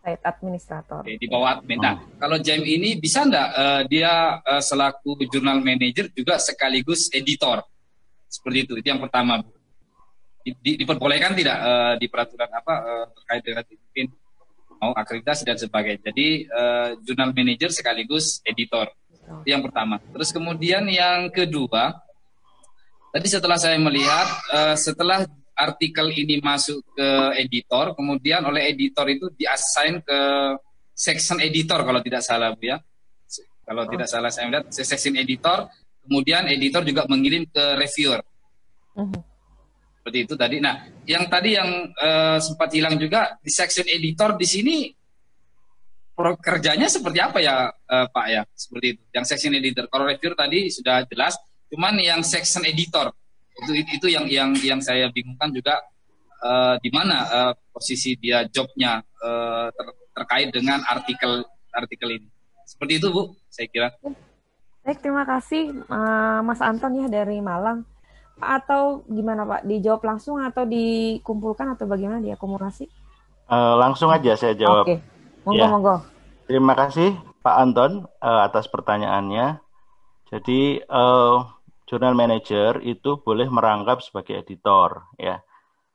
Right, administrator. Oke, di bawah admin. Nah, oh. kalau jam ini bisa enggak uh, eh, dia uh, selaku jurnal manager juga sekaligus editor. Seperti itu. Itu yang pertama, Di, di, diperbolehkan tidak uh, di peraturan apa uh, terkait dengan itu? mau akreditasi dan sebagainya. Jadi uh, jurnal manager sekaligus editor. Itu yang pertama. Terus kemudian yang kedua, tadi setelah saya melihat uh, setelah artikel ini masuk ke editor, kemudian oleh editor itu diassign ke section editor kalau tidak salah Bu ya. Kalau tidak salah saya melihat section editor, kemudian editor juga mengirim ke reviewer. Uh mhm. -huh seperti itu tadi. Nah, yang tadi yang uh, sempat hilang juga di section editor di sini kerjanya seperti apa ya uh, Pak ya? Seperti itu. Yang section editor kalau review tadi sudah jelas, cuman yang section editor itu itu yang yang yang saya bingungkan juga uh, di mana uh, posisi dia jobnya uh, ter terkait dengan artikel artikel ini. Seperti itu Bu, saya kira. Baik, terima kasih Mas Anton ya dari Malang atau gimana Pak? Dijawab langsung atau dikumpulkan atau bagaimana diakumulasi? Uh, langsung aja saya jawab. Oke, okay. monggo ya. monggo. Terima kasih Pak Anton uh, atas pertanyaannya. Jadi uh, jurnal manager itu boleh merangkap sebagai editor, ya.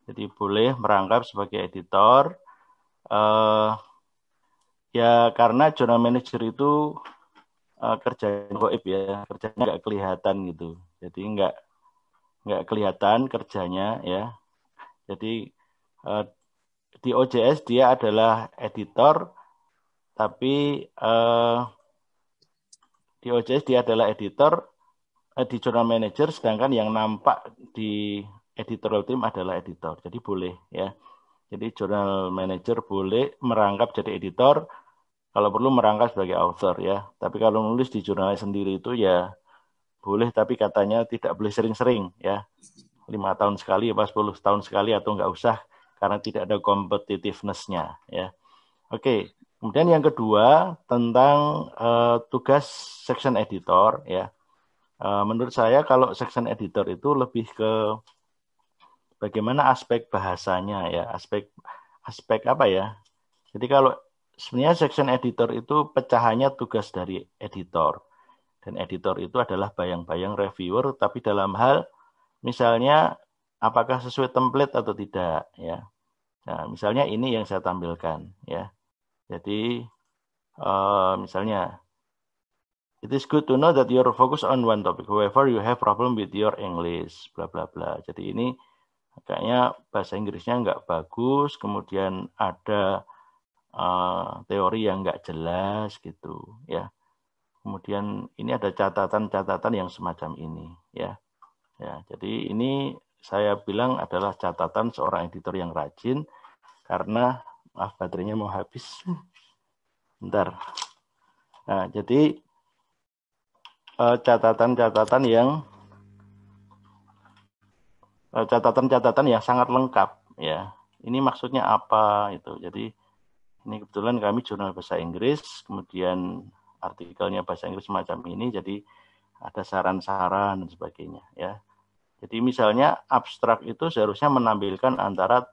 Jadi boleh merangkap sebagai editor. Uh, ya karena jurnal manager itu uh, kerjanya goib ya, kerjanya nggak kelihatan gitu. Jadi nggak nggak kelihatan kerjanya ya. Jadi eh, di OJS dia adalah editor, tapi eh, di OJS dia adalah editor, eh, di jurnal manager, sedangkan yang nampak di editorial team adalah editor. Jadi boleh ya. Jadi jurnal manager boleh merangkap jadi editor, kalau perlu merangkap sebagai author ya. Tapi kalau nulis di jurnalnya sendiri itu ya boleh tapi katanya tidak boleh sering-sering ya lima tahun sekali pas puluh tahun sekali atau nggak usah karena tidak ada competitiveness ya oke kemudian yang kedua tentang uh, tugas section editor ya uh, menurut saya kalau section editor itu lebih ke bagaimana aspek bahasanya ya aspek aspek apa ya jadi kalau sebenarnya section editor itu pecahannya tugas dari editor dan editor itu adalah bayang-bayang reviewer, tapi dalam hal misalnya apakah sesuai template atau tidak, ya. Nah, misalnya ini yang saya tampilkan, ya. Jadi uh, misalnya It is good to know that you're focused on one topic. However, you have problem with your English, bla bla bla. Jadi ini kayaknya bahasa Inggrisnya nggak bagus, kemudian ada uh, teori yang nggak jelas gitu, ya. Kemudian ini ada catatan-catatan yang semacam ini, ya. Ya, jadi ini saya bilang adalah catatan seorang editor yang rajin karena maaf baterainya mau habis. Bentar. Nah, jadi eh, catatan-catatan yang eh, catatan-catatan yang sangat lengkap ya. Ini maksudnya apa itu. Jadi ini kebetulan kami jurnal bahasa Inggris, kemudian artikelnya bahasa Inggris semacam ini jadi ada saran-saran dan sebagainya ya. Jadi misalnya abstrak itu seharusnya menampilkan antara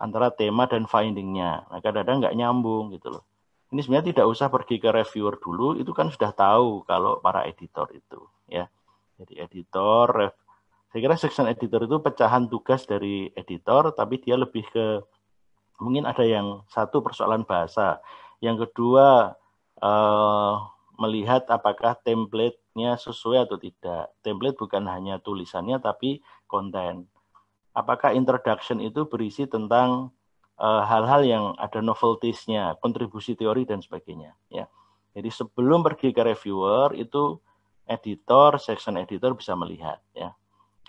antara tema dan findingnya. Nah kadang-kadang nggak nyambung gitu loh. Ini sebenarnya tidak usah pergi ke reviewer dulu, itu kan sudah tahu kalau para editor itu ya. Jadi editor, rev, saya kira section editor itu pecahan tugas dari editor, tapi dia lebih ke mungkin ada yang satu persoalan bahasa, yang kedua uh, melihat apakah templatenya sesuai atau tidak. Template bukan hanya tulisannya, tapi konten. Apakah introduction itu berisi tentang eh, hal-hal uh, yang ada noveltiesnya, kontribusi teori dan sebagainya. Ya, jadi sebelum pergi ke reviewer itu editor, section editor bisa melihat. Ya,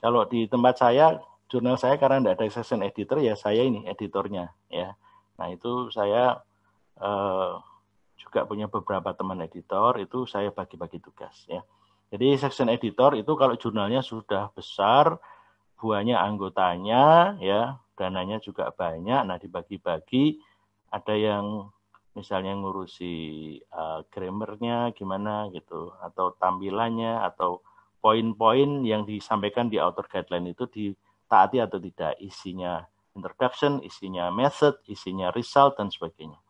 kalau di tempat saya, jurnal saya karena tidak ada section editor ya saya ini editornya. Ya, nah itu saya uh, juga punya beberapa teman editor itu saya bagi-bagi tugas ya. Jadi section editor itu kalau jurnalnya sudah besar, buahnya anggotanya ya, dananya juga banyak. Nah, dibagi-bagi ada yang misalnya ngurusi uh, eh, grammarnya gimana gitu atau tampilannya atau poin-poin yang disampaikan di author guideline itu ditaati atau tidak isinya introduction, isinya method, isinya result dan sebagainya.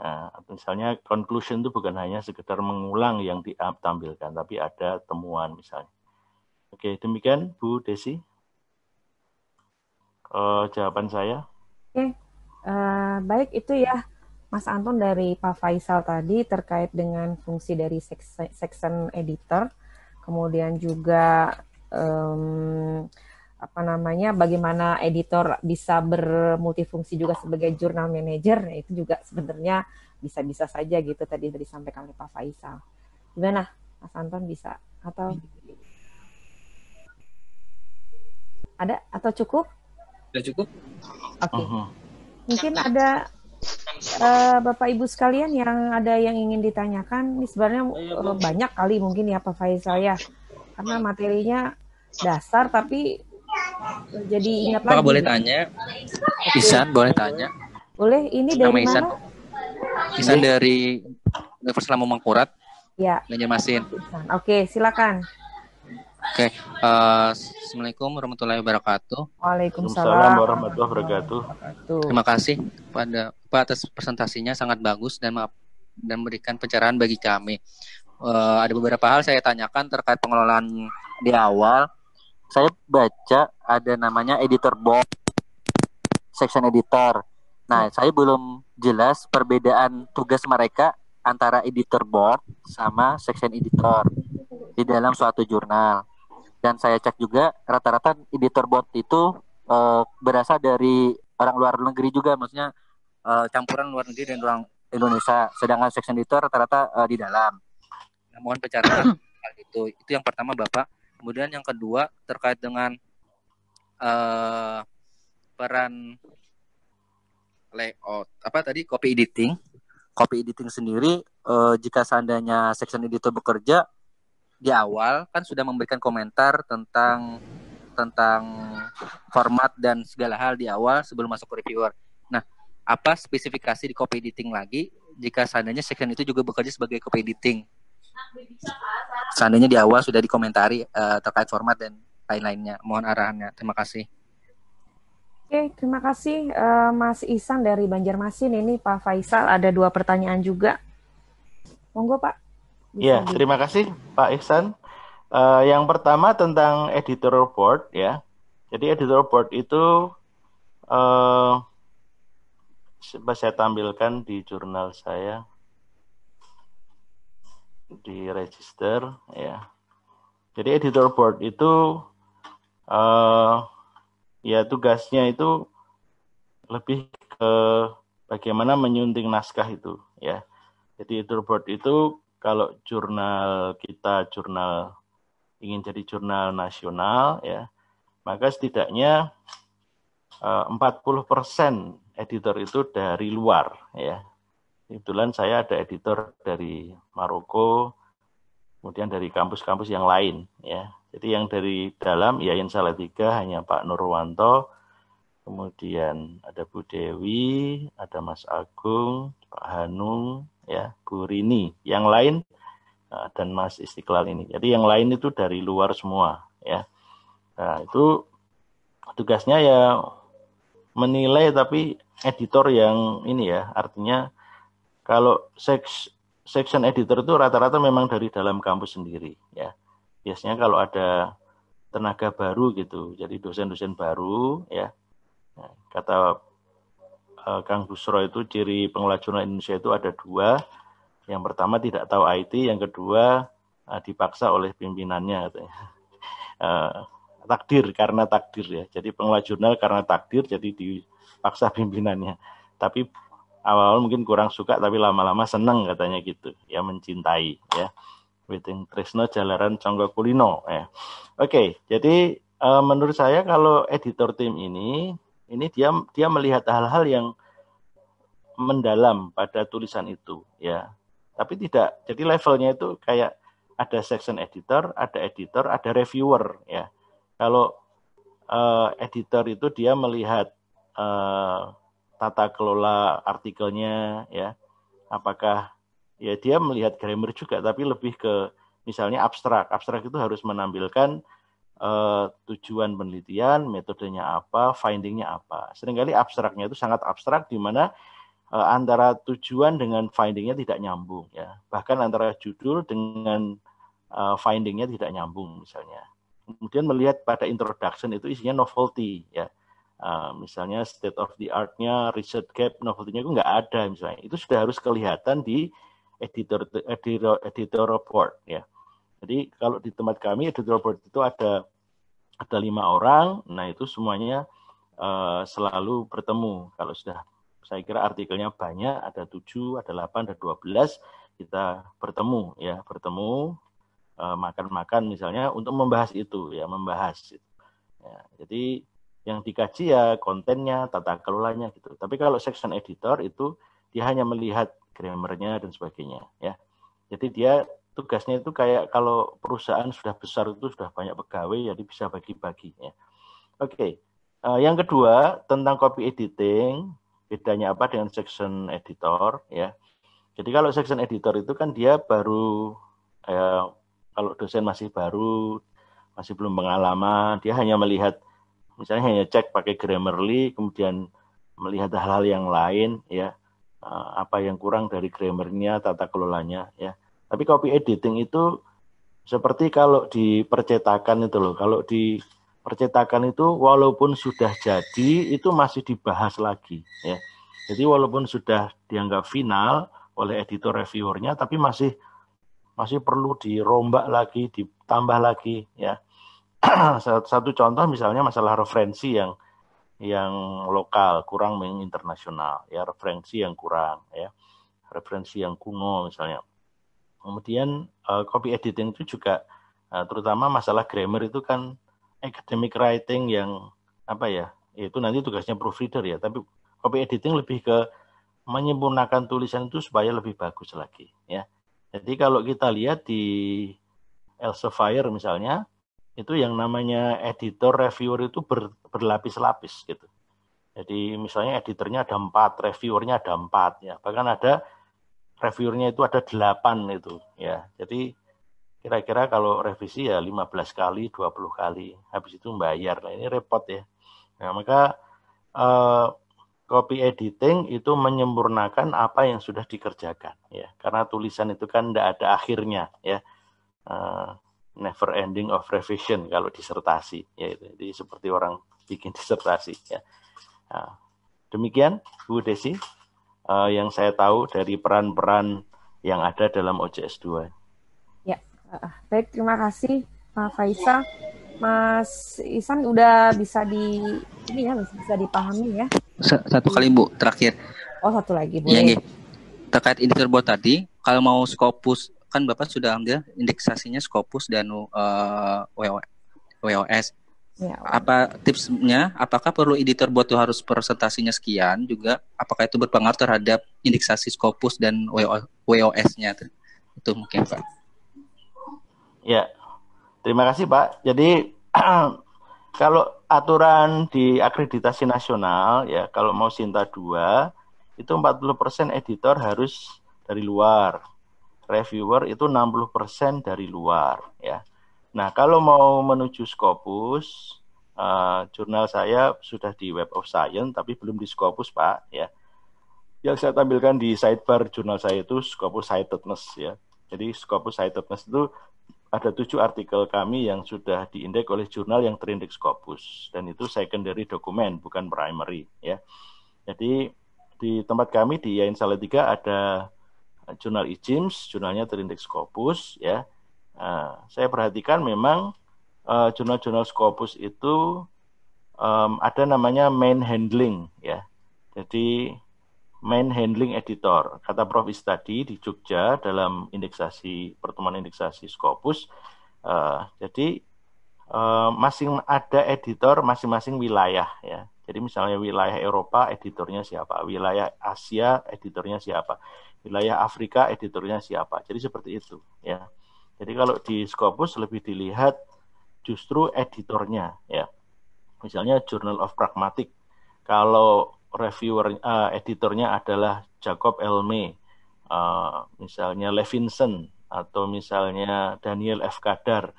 Nah, misalnya conclusion itu bukan hanya sekedar mengulang yang ditampilkan, tapi ada temuan misalnya. Oke, demikian Bu Desi. Uh, jawaban saya. Oke, uh, baik itu ya Mas Anton dari Pak Faisal tadi terkait dengan fungsi dari section editor, kemudian juga um, apa namanya bagaimana editor bisa bermultifungsi juga sebagai jurnal manager nah itu juga sebenarnya bisa-bisa saja gitu tadi dari disampaikan oleh Pak Faisal gimana Mas Anton bisa atau ada atau cukup sudah cukup oke okay. mungkin ada uh, Bapak Ibu sekalian yang ada yang ingin ditanyakan ini sebenarnya uh, banyak kali mungkin ya Pak Faisal ya karena materinya dasar tapi jadi iya. ingat Apakah lagi. boleh tanya? Isan boleh tanya? Boleh, ini dari Nama Isan. mana? Isan dari Universitas Lama Mangkurat. Ya. Masin. Oke, silakan. Oke, uh, assalamualaikum warahmatullahi wabarakatuh. Waalaikumsalam warahmatullahi wabarakatuh. Terima kasih pada Pak atas presentasinya sangat bagus dan maaf dan memberikan pencerahan bagi kami. Uh, ada beberapa hal saya tanyakan terkait pengelolaan di awal saya baca ada namanya editor box section editor nah hmm. saya belum jelas perbedaan tugas mereka antara editor board sama section editor di dalam suatu jurnal dan saya cek juga rata-rata editor board itu e, berasal dari orang luar negeri juga maksudnya e, campuran luar negeri dan orang Indonesia sedangkan section editor rata-rata e, di dalam nah, mohon pencerahan itu itu yang pertama bapak Kemudian yang kedua terkait dengan uh, peran layout apa tadi copy editing. Copy editing sendiri uh, jika seandainya section editor bekerja di awal kan sudah memberikan komentar tentang tentang format dan segala hal di awal sebelum masuk ke reviewer. Nah, apa spesifikasi di copy editing lagi jika seandainya section itu juga bekerja sebagai copy editing? Seandainya di awal sudah dikomentari uh, terkait format dan lain-lainnya, mohon arahannya. Terima kasih. Oke, okay, terima kasih uh, Mas Isan dari Banjarmasin. Ini Pak Faisal ada dua pertanyaan juga. Monggo Pak. Iya, terima kasih Pak Ihsan. Uh, yang pertama tentang editor board ya. Jadi editor board itu uh, saya tampilkan di jurnal saya di register ya. Jadi editor board itu uh, ya tugasnya itu lebih ke bagaimana menyunting naskah itu ya. Jadi editor board itu kalau jurnal kita jurnal ingin jadi jurnal nasional ya, maka setidaknya eh, uh, 40% editor itu dari luar ya. Kebetulan saya ada editor dari Maroko, kemudian dari kampus-kampus yang lain ya. Jadi yang dari dalam IAIN tiga hanya Pak Nurwanto, kemudian ada Bu Dewi, ada Mas Agung, Pak Hanung, ya Bu Rini. Yang lain eh, dan Mas Istiqlal ini. Jadi yang lain itu dari luar semua ya. Nah, itu tugasnya ya menilai tapi editor yang ini ya, artinya kalau seks, section editor itu rata-rata memang dari dalam kampus sendiri ya. Biasanya kalau ada tenaga baru gitu, jadi dosen-dosen baru ya. Nah, kata uh, Kang Busro itu ciri pengelajuan Indonesia itu ada dua. Yang pertama tidak tahu IT, yang kedua uh, dipaksa oleh pimpinannya katanya. Uh, takdir karena takdir ya. Jadi pengelola karena takdir jadi dipaksa pimpinannya. Tapi awal-awal mungkin kurang suka tapi lama-lama seneng katanya gitu ya mencintai ya Witing Trisno Jalaran Canggah Kulino ya. Oke, jadi uh, menurut saya kalau editor tim ini ini dia dia melihat hal-hal yang mendalam pada tulisan itu ya. Tapi tidak jadi levelnya itu kayak ada section editor, ada editor, ada reviewer ya. Kalau uh, editor itu dia melihat uh, tata kelola artikelnya ya apakah ya dia melihat grammar juga tapi lebih ke misalnya abstrak abstrak itu harus menampilkan uh, tujuan penelitian metodenya apa findingnya apa seringkali abstraknya itu sangat abstrak di mana uh, antara tujuan dengan findingnya tidak nyambung ya bahkan antara judul dengan uh, findingnya tidak nyambung misalnya kemudian melihat pada introduction itu isinya novelty ya Ah, misalnya state of the art-nya, research gap, novelty-nya itu nggak ada misalnya. Itu sudah harus kelihatan di editor editor, editor report ya. Jadi kalau di tempat kami editor report itu ada ada lima orang, nah itu semuanya uh, selalu bertemu. Kalau sudah saya kira artikelnya banyak, ada tujuh, ada delapan, ada dua belas, kita bertemu ya, bertemu eh, makan-makan uh, misalnya untuk membahas itu ya, membahas. Ya, jadi yang dikaji ya kontennya, tata kelolanya gitu. Tapi kalau section editor itu dia hanya melihat grammarnya dan sebagainya ya. Jadi dia tugasnya itu kayak kalau perusahaan sudah besar itu sudah banyak pegawai jadi bisa bagi-bagi ya. Oke. Okay. Uh, eh, yang kedua tentang copy editing bedanya apa dengan section editor ya. Jadi kalau section editor itu kan dia baru eh, kalau dosen masih baru masih belum pengalaman dia hanya melihat misalnya hanya cek pakai Grammarly, kemudian melihat hal-hal yang lain, ya eh, apa yang kurang dari grammarnya, tata kelolanya, ya. Tapi copy editing itu seperti kalau di percetakan itu loh, kalau di percetakan itu walaupun sudah jadi itu masih dibahas lagi, ya. Jadi walaupun sudah dianggap final oleh editor reviewernya, tapi masih masih perlu dirombak lagi, ditambah lagi, ya satu contoh misalnya masalah referensi yang yang lokal kurang internasional ya referensi yang kurang ya referensi yang kuno misalnya kemudian uh, copy editing itu juga uh, terutama masalah grammar itu kan academic writing yang apa ya itu nanti tugasnya proofreader ya tapi copy editing lebih ke menyempurnakan tulisan itu supaya lebih bagus lagi ya jadi kalau kita lihat di Elsevier misalnya itu yang namanya editor reviewer itu ber, berlapis-lapis gitu. Jadi misalnya editornya ada empat, reviewernya ada empat ya. Bahkan ada reviewernya itu ada delapan itu ya. Jadi kira-kira kalau revisi ya 15 kali, 20 kali. Habis itu bayar. Nah, ini repot ya. Nah, maka eh, copy editing itu menyempurnakan apa yang sudah dikerjakan ya. Karena tulisan itu kan tidak ada akhirnya ya. Eh, never ending of revision kalau disertasi ya jadi seperti orang bikin disertasi ya nah, demikian Bu Desi uh, yang saya tahu dari peran-peran yang ada dalam OJS 2 ya uh, baik terima kasih Pak Faisal Mas Isan udah bisa di ini ya bisa dipahami ya satu kali Bu terakhir oh satu lagi Bu ya, terkait indikator buat tadi kalau mau skopus kan Bapak sudah ambil indeksasinya Scopus dan uh, eh, WOS. Ya, apa tipsnya? Apakah perlu editor buat harus presentasinya sekian juga? Apakah itu berpengaruh terhadap indeksasi Scopus dan WOS-nya? Itu mungkin Pak. Ya, terima kasih Pak. Jadi kalau aturan di akreditasi nasional ya, kalau mau Sinta 2 itu 40% editor harus dari luar reviewer itu 60% dari luar ya. Nah, kalau mau menuju Scopus, uh, jurnal saya sudah di Web of Science tapi belum di Scopus, Pak, ya. Yang saya tampilkan di sidebar jurnal saya itu Scopus Citedness ya. Jadi Scopus Citedness itu ada tujuh artikel kami yang sudah diindeks oleh jurnal yang terindeks Scopus dan itu secondary dokumen bukan primary ya. Jadi di tempat kami di Yain Salatiga ada jurnal IJIMS, jurnalnya terindeks Scopus ya. Uh, saya perhatikan memang jurnal eh, jurnal-jurnal Scopus itu um, ada namanya main handling ya. Jadi main handling editor. Kata Prof Is tadi di Jogja dalam indeksasi pertemuan indeksasi Scopus. Uh, jadi uh, masing ada editor masing-masing wilayah ya. Jadi misalnya wilayah Eropa editornya siapa, wilayah Asia editornya siapa wilayah Afrika editornya siapa. Jadi seperti itu ya. Jadi kalau di Scopus lebih dilihat justru editornya ya. Misalnya Journal of Pragmatic. Kalau reviewer uh, editornya adalah Jacob Elme, uh, misalnya Levinson atau misalnya Daniel F. Kadar,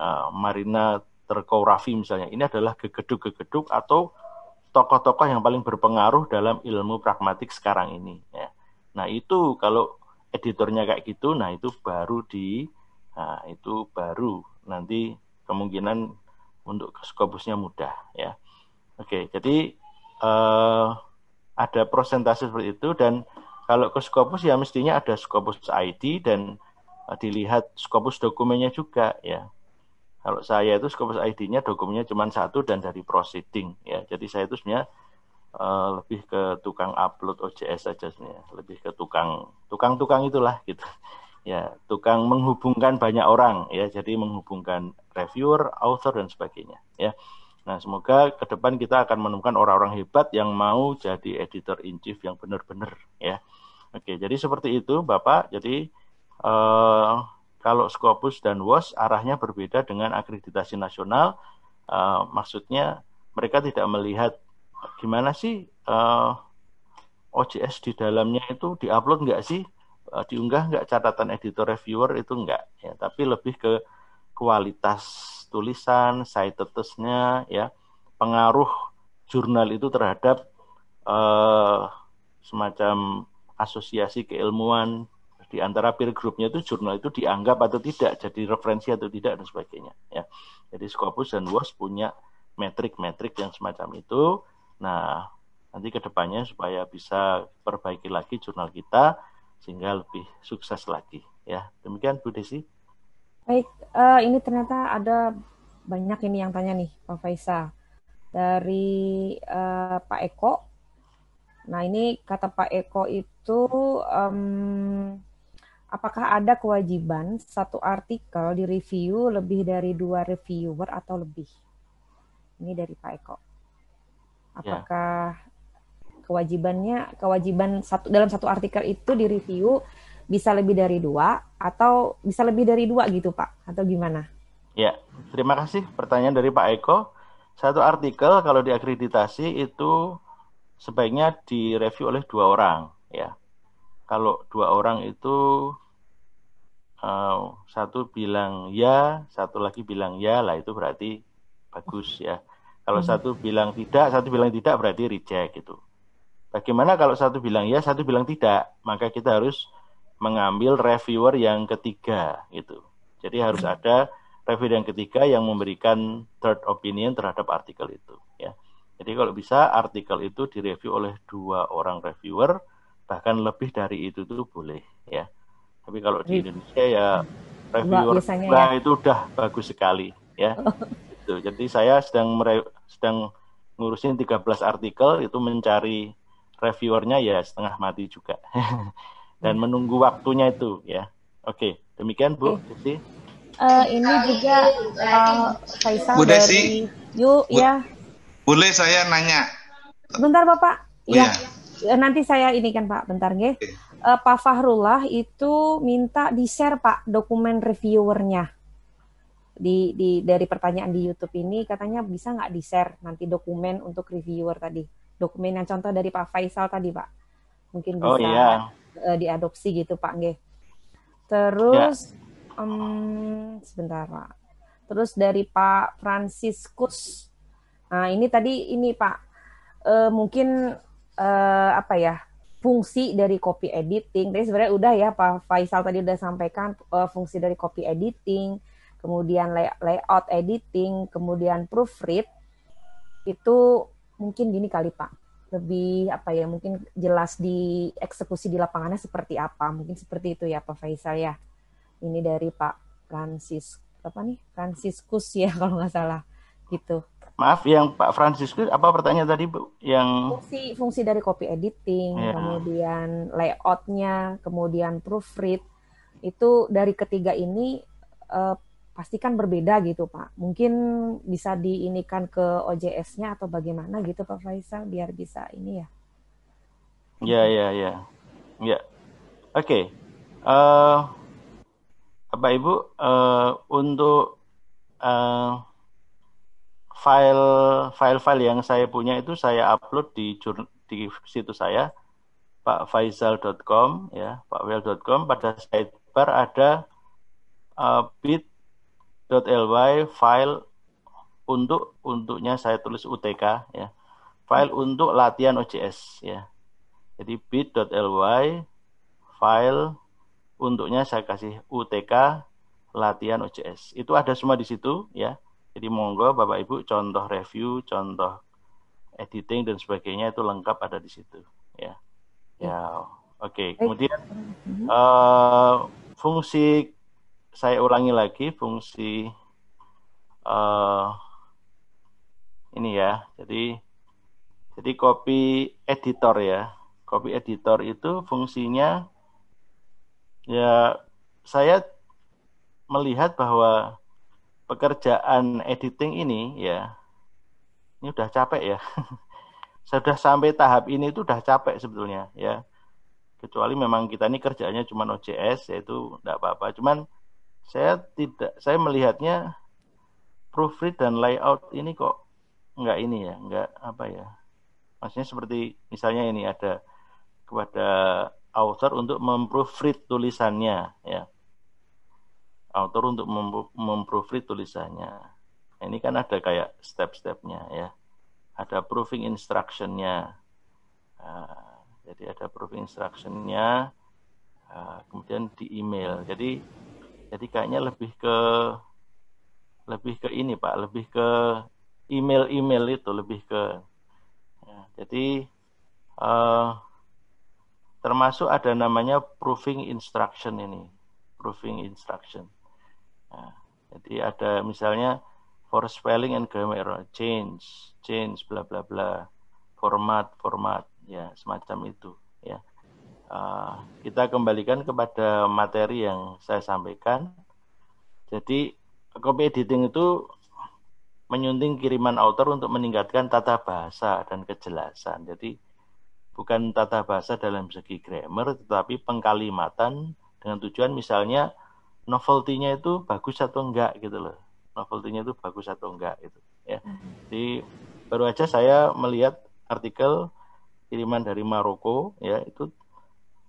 uh, Marina Terkourafi misalnya. Ini adalah gegeduk-gegeduk atau tokoh-tokoh yang paling berpengaruh dalam ilmu pragmatik sekarang ini. Ya. Nah itu kalau editornya kayak gitu, nah itu baru di, nah itu baru nanti kemungkinan untuk skopusnya mudah ya. Oke, jadi eh, ada prosentase seperti itu dan kalau ke Scopus ya mestinya ada Scopus ID dan eh, dilihat Scopus dokumennya juga ya. Kalau saya itu Scopus ID-nya dokumennya cuma satu dan dari proceeding ya. Jadi saya itu sebenarnya Eh, lebih ke tukang upload OJS aja sebenarnya lebih ke tukang tukang tukang itulah gitu ya tukang menghubungkan banyak orang ya jadi menghubungkan reviewer author dan sebagainya ya nah semoga ke depan kita akan menemukan orang-orang hebat yang mau jadi editor in chief yang benar-benar ya oke jadi seperti itu bapak jadi eh, kalau Scopus dan WOS arahnya berbeda dengan akreditasi nasional eh, maksudnya mereka tidak melihat gimana sih uh, eh, OJS di dalamnya itu diupload nggak sih uh, diunggah nggak catatan editor reviewer itu nggak ya tapi lebih ke kualitas tulisan citedness ya pengaruh jurnal itu terhadap uh, semacam asosiasi keilmuan di antara peer groupnya itu jurnal itu dianggap atau tidak jadi referensi atau tidak dan sebagainya ya jadi Scopus dan WOS punya metrik-metrik yang semacam itu Nah, nanti kedepannya supaya bisa perbaiki lagi jurnal kita sehingga lebih sukses lagi. Ya, demikian Bu Desi. Baik, uh, ini ternyata ada banyak ini yang tanya nih Pak Faisal dari uh, Pak Eko. Nah ini kata Pak Eko itu um, apakah ada kewajiban satu artikel di review lebih dari dua reviewer atau lebih? Ini dari Pak Eko. Ya. Apakah yeah. kewajibannya kewajiban satu dalam satu artikel itu direview bisa lebih dari dua atau bisa lebih dari dua gitu Pak atau gimana? Ya, terima kasih pertanyaan dari Pak Eko. Satu artikel kalau diakreditasi itu sebaiknya direview oleh dua orang ya. Kalau dua orang itu uh, satu bilang ya, satu lagi bilang ya lah itu berarti bagus ya. Kalau hmm. satu bilang tidak, satu bilang tidak berarti reject gitu. Bagaimana kalau satu bilang ya, satu bilang tidak? Maka kita harus mengambil reviewer yang ketiga gitu. Jadi harus hmm. ada reviewer yang ketiga yang memberikan third opinion terhadap artikel itu ya. Jadi kalau bisa artikel itu direview oleh dua orang reviewer bahkan lebih dari itu tuh boleh ya. Tapi kalau di iya. Indonesia ya reviewer dua ya. itu udah bagus sekali ya. Oh gitu. Jadi saya sedang mere- sedang ngurusin 13 artikel itu mencari reviewernya ya setengah mati juga. Dan menunggu waktunya itu ya. Oke, demikian Bu. Jadi uh, eh, ini juga saya eh, Faisal Bu dari Yu ya. Boleh saya nanya? Bentar Bapak. Oh, ya. Iya. ya nanti saya ini kan Pak, bentar nggih. Uh, Pak Fahrullah itu minta di-share Pak dokumen reviewernya di, di dari pertanyaan di YouTube ini katanya bisa nggak di share nanti dokumen untuk reviewer tadi dokumen yang contoh dari Pak Faisal tadi Pak mungkin oh, bisa oh, iya. uh, diadopsi gitu Pak Nge. Terus ya. um, sebentar Pak. Terus dari Pak Franciscus. Nah ini tadi ini Pak uh, mungkin uh, apa ya fungsi dari copy editing. Tadi sebenarnya udah ya Pak Faisal tadi udah sampaikan uh, fungsi dari copy editing kemudian layout editing, kemudian proofread itu mungkin gini kali Pak, lebih apa ya mungkin jelas di eksekusi di lapangannya seperti apa mungkin seperti itu ya Pak Faisal ya ini dari Pak Francis apa nih Franciscus ya kalau nggak salah gitu maaf yang Pak Franciscus apa pertanyaan tadi Bu yang fungsi fungsi dari copy editing yeah. kemudian layoutnya kemudian proofread itu dari ketiga ini eh, pasti kan berbeda gitu Pak. Mungkin bisa diinikan ke OJS-nya atau bagaimana gitu Pak Faisal biar bisa ini ya. Ya ya ya. Ya. Oke. Okay. Uh, eh, Bapak Ibu uh, untuk uh, file file-file yang saya punya itu saya upload di di situs saya pakfaisal.com ya, pakfaisal.com pada sidebar ada uh, bit ly file untuk untuknya saya tulis UTK ya. File untuk latihan ocs ya. Jadi bit.ly file untuknya saya kasih UTK latihan ocs Itu ada semua di situ ya. Jadi monggo Bapak Ibu contoh review, contoh editing dan sebagainya itu lengkap ada di situ ya. Ya. Oke, okay. kemudian uh, fungsi saya ulangi lagi fungsi uh, ini ya. Jadi jadi copy editor ya. Copy editor itu fungsinya ya saya melihat bahwa pekerjaan editing ini ya ini udah capek ya. Sudah sampai tahap ini itu udah capek sebetulnya ya. Kecuali memang kita ini kerjanya cuma OJS yaitu enggak apa-apa. Cuman saya tidak saya melihatnya proofread dan layout ini kok nggak ini ya nggak apa ya maksudnya seperti misalnya ini ada kepada author untuk memproofread tulisannya ya author untuk memproofread tulisannya ini kan ada kayak step-stepnya ya ada proofing instructionnya ah, jadi ada proofing instructionnya ah, kemudian di email jadi jadi kayaknya lebih ke lebih ke ini Pak, lebih ke email-email itu lebih ke ya, jadi uh, termasuk ada namanya proofing instruction ini proofing instruction ya, jadi ada misalnya for spelling and grammar error change change bla bla bla format format ya semacam itu Ah, kita kembalikan kepada materi yang saya sampaikan. Jadi copy editing itu menyunting kiriman author untuk meningkatkan tata bahasa dan kejelasan. Jadi bukan tata bahasa dalam segi grammar tetapi pengkalimatan dengan tujuan misalnya novelty-nya itu bagus atau enggak gitu loh. Novelty-nya itu bagus atau enggak gitu ya. Jadi baru aja saya melihat artikel kiriman dari Maroko ya itu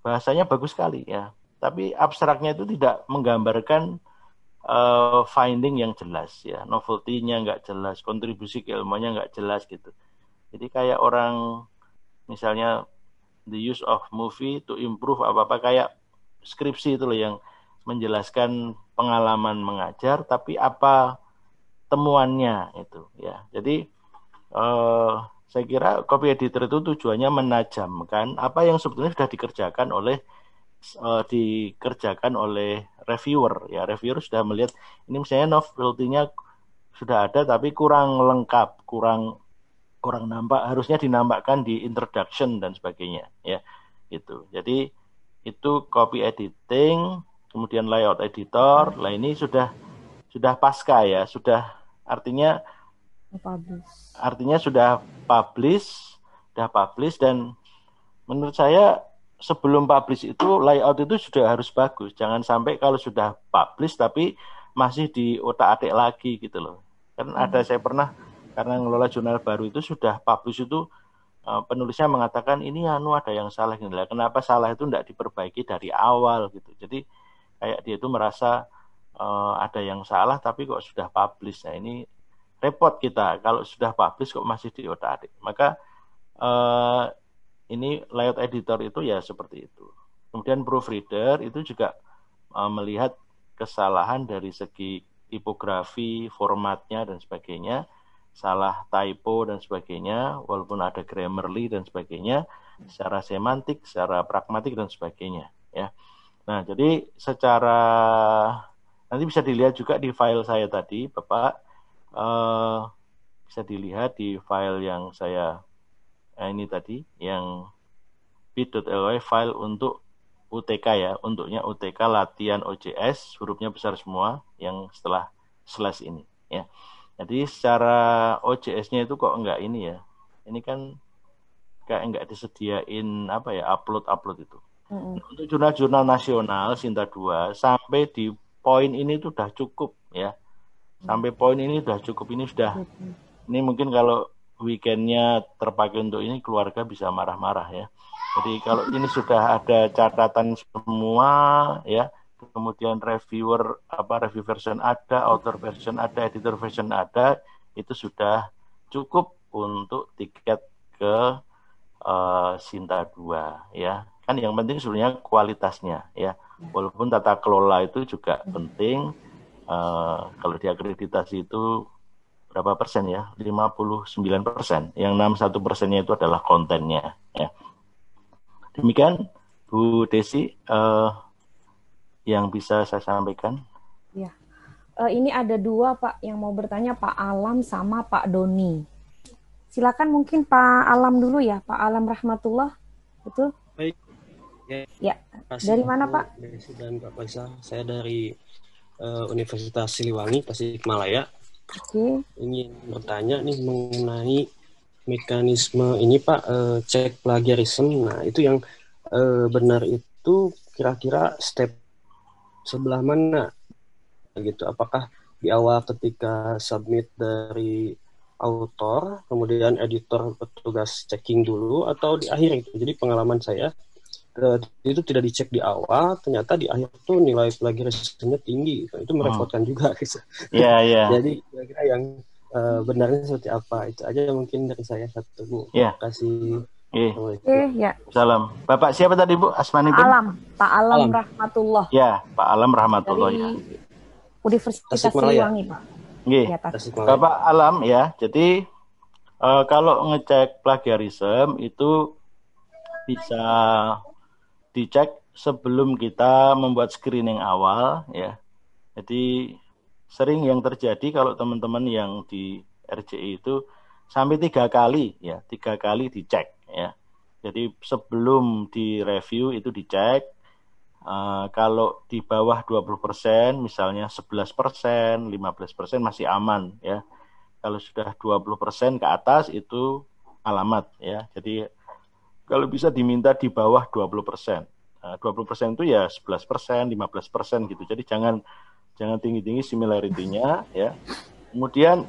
bahasanya bagus sekali ya tapi abstraknya itu tidak menggambarkan uh, finding yang jelas ya novelty-nya nggak jelas kontribusi ilmunya nggak jelas gitu jadi kayak orang misalnya the use of movie to improve apa apa kayak skripsi itu loh yang menjelaskan pengalaman mengajar tapi apa temuannya itu ya jadi uh, saya kira copy editor itu tujuannya menajamkan apa yang sebetulnya sudah dikerjakan oleh uh, dikerjakan oleh reviewer ya reviewer sudah melihat ini misalnya novelty-nya sudah ada tapi kurang lengkap kurang kurang nampak harusnya dinampakkan di introduction dan sebagainya ya itu jadi itu copy editing kemudian layout editor lah ini sudah sudah pasca ya sudah artinya publish. Artinya sudah publish, sudah publish dan menurut saya sebelum publish itu layout itu sudah harus bagus. Jangan sampai kalau sudah publish tapi masih di otak-atik lagi gitu loh. Kan hmm. ada saya pernah karena ngelola jurnal baru itu sudah publish itu eh, penulisnya mengatakan ini anu ada yang salah gitu. Kenapa salah itu tidak diperbaiki dari awal gitu. Jadi kayak dia itu merasa uh, ada yang salah tapi kok sudah publish. Nah, ini repot kita kalau sudah publish kok masih diotak-atik. Maka eh, ini layout editor itu ya seperti itu. Kemudian proofreader itu juga eh, melihat kesalahan dari segi tipografi, formatnya dan sebagainya, salah typo dan sebagainya, walaupun ada grammarly dan sebagainya, secara semantik, secara pragmatik dan sebagainya, ya. Nah, jadi secara nanti bisa dilihat juga di file saya tadi, Bapak uh, bisa dilihat di file yang saya eh, ini tadi yang bit.ly file untuk UTK ya, untuknya UTK latihan OJS hurufnya besar semua yang setelah slash ini ya. Jadi secara OJS-nya itu kok enggak ini ya. Ini kan kayak enggak disediain apa ya upload-upload itu. Mm-hmm. untuk jurnal-jurnal nasional Sinta 2 sampai di poin ini itu udah cukup ya sampai poin ini sudah cukup ini sudah ini mungkin kalau weekendnya terpakai untuk ini keluarga bisa marah-marah ya jadi kalau ini sudah ada catatan semua ya kemudian reviewer apa review version ada author version ada editor version ada itu sudah cukup untuk tiket ke uh, Sinta 2 ya kan yang penting sebenarnya kualitasnya ya walaupun tata kelola itu juga penting Eh, kalau diakreditasi itu berapa persen ya? 59 persen. Yang 61 persennya itu adalah kontennya. Ya. Demikian Bu Desi uh, yang bisa saya sampaikan. Ya. Uh, ini ada dua Pak yang mau bertanya Pak Alam sama Pak Doni. Silakan mungkin Pak Alam dulu ya, Pak Alam Rahmatullah. Betul? Baik. Ya. ya. Dari mana Pak? Dan Pak Faisal. Saya dari uh, Universitas Siliwangi, Tasikmalaya. Okay. Ingin bertanya nih mengenai mekanisme ini Pak uh, cek plagiarisme. Nah itu yang uh, benar itu kira-kira step sebelah mana gitu? Apakah di awal ketika submit dari autor, kemudian editor petugas checking dulu atau di akhir itu. Jadi pengalaman saya Eh, itu tidak dicek di awal, ternyata di akhir tuh nilai plagiarismenya tinggi. Nah, itu merepotkan oh. juga. gitu. yeah, Yeah. Jadi kira-kira yang uh, benarnya seperti apa itu aja mungkin dari saya satu Bu. Yeah. Iya. Kasih Eh, ya. Salam. Bapak siapa tadi Bu? Asmani Pak Alam, Pak Alam, Alam Rahmatullah. Ya, Pak Alam Rahmatullah Dari ya. Universitas Siliwangi, Pak. Ya, Bapak Alam ya. Jadi uh, kalau ngecek plagiarisme itu bisa dicek sebelum kita membuat screening awal ya. Jadi sering yang terjadi kalau teman-teman yang di RJI itu sampai tiga kali ya, tiga kali dicek ya. Jadi sebelum di review itu dicek Uh, kalau di bawah 20%, misalnya 11%, 15% masih aman ya. Kalau sudah 20% ke atas itu alamat ya. Jadi kalau bisa diminta di bawah 20 persen. Nah, 20 persen itu ya 11 persen, 15 persen gitu. Jadi jangan jangan tinggi-tinggi similarity-nya ya. Kemudian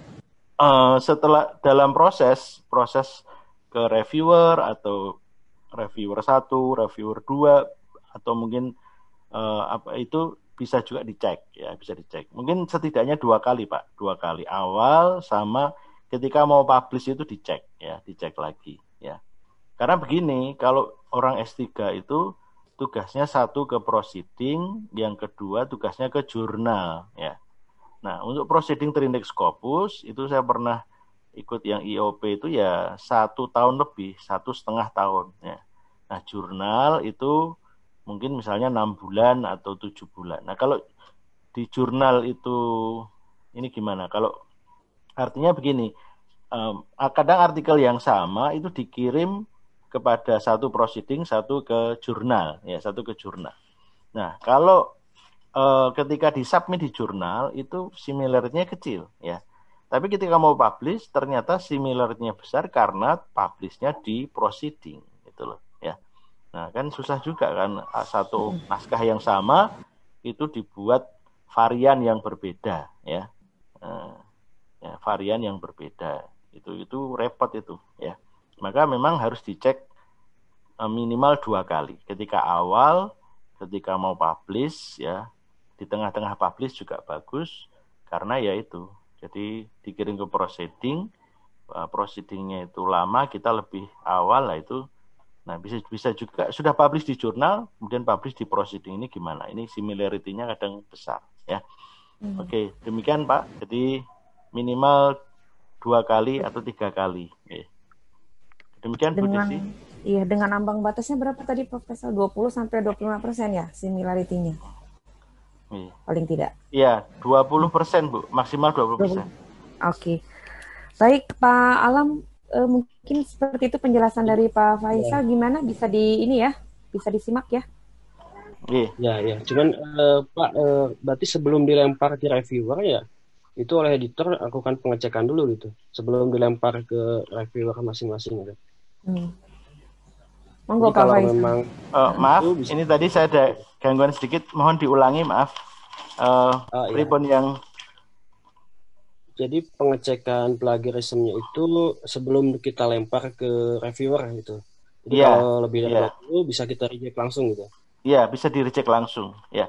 uh, setelah dalam proses proses ke reviewer atau reviewer satu, reviewer dua atau mungkin uh, apa itu bisa juga dicek ya, bisa dicek. Mungkin setidaknya dua kali, Pak. Dua kali awal sama ketika mau publish itu dicek ya, dicek lagi ya. Karena begini, kalau orang S3 itu tugasnya satu ke proceeding, yang kedua tugasnya ke jurnal ya. Nah, untuk proceeding terindeks Scopus itu saya pernah ikut yang IOP itu ya satu tahun lebih, satu setengah tahun ya. Nah, jurnal itu mungkin misalnya enam bulan atau tujuh bulan. Nah, kalau di jurnal itu ini gimana? Kalau artinya begini, kadang artikel yang sama itu dikirim kepada satu proceeding, satu ke jurnal, ya satu ke jurnal. Nah, kalau e, ketika disubmit di jurnal itu similarnya kecil, ya. Tapi ketika mau publish ternyata similarnya besar karena publishnya di proceeding, gitu loh, ya. Nah, kan susah juga kan ah, satu naskah yang sama itu dibuat varian yang berbeda, ya. Nah, ya varian yang berbeda. Itu itu repot itu, ya maka memang harus dicek e, minimal dua kali. Ketika awal, ketika mau publish ya, di tengah-tengah publish juga bagus karena ya itu. Jadi dikirim ke proceeding, e, proceedingnya itu lama, kita lebih awal lah itu. Nah bisa bisa juga sudah publish di jurnal, kemudian publish di proceeding ini gimana? Ini similarity-nya kadang besar ya. Hmm. Oke demikian Pak. Jadi minimal dua kali atau tiga kali. Okay. Ya. Demikian dengan, Iya, dengan ambang batasnya berapa tadi Profesor? 20 sampai 25 persen ya similarity-nya? Iya. Paling tidak. Iya, 20 persen Bu, maksimal 20 persen. Oke. Baik Pak Alam, e, mungkin seperti itu penjelasan dari Pak Faisal. Ya. Gimana bisa di ini ya, bisa disimak ya? Iya, ya, ya, Cuman eh, Pak, eh, berarti sebelum dilempar ke reviewer ya, itu oleh editor lakukan pengecekan dulu gitu, sebelum dilempar ke reviewer masing-masing gitu. -masing, Hmm. Monggo Kak Memang, uh, maaf, bisa. ini tadi saya ada gangguan sedikit, mohon diulangi maaf. Uh, oh, iya. yang jadi pengecekan plagiarismnya itu sebelum kita lempar ke reviewer gitu. Jadi yeah, kalau lebih dari yeah. itu bisa kita reject langsung gitu. Iya, yeah, bisa di reject langsung. Ya. Yeah.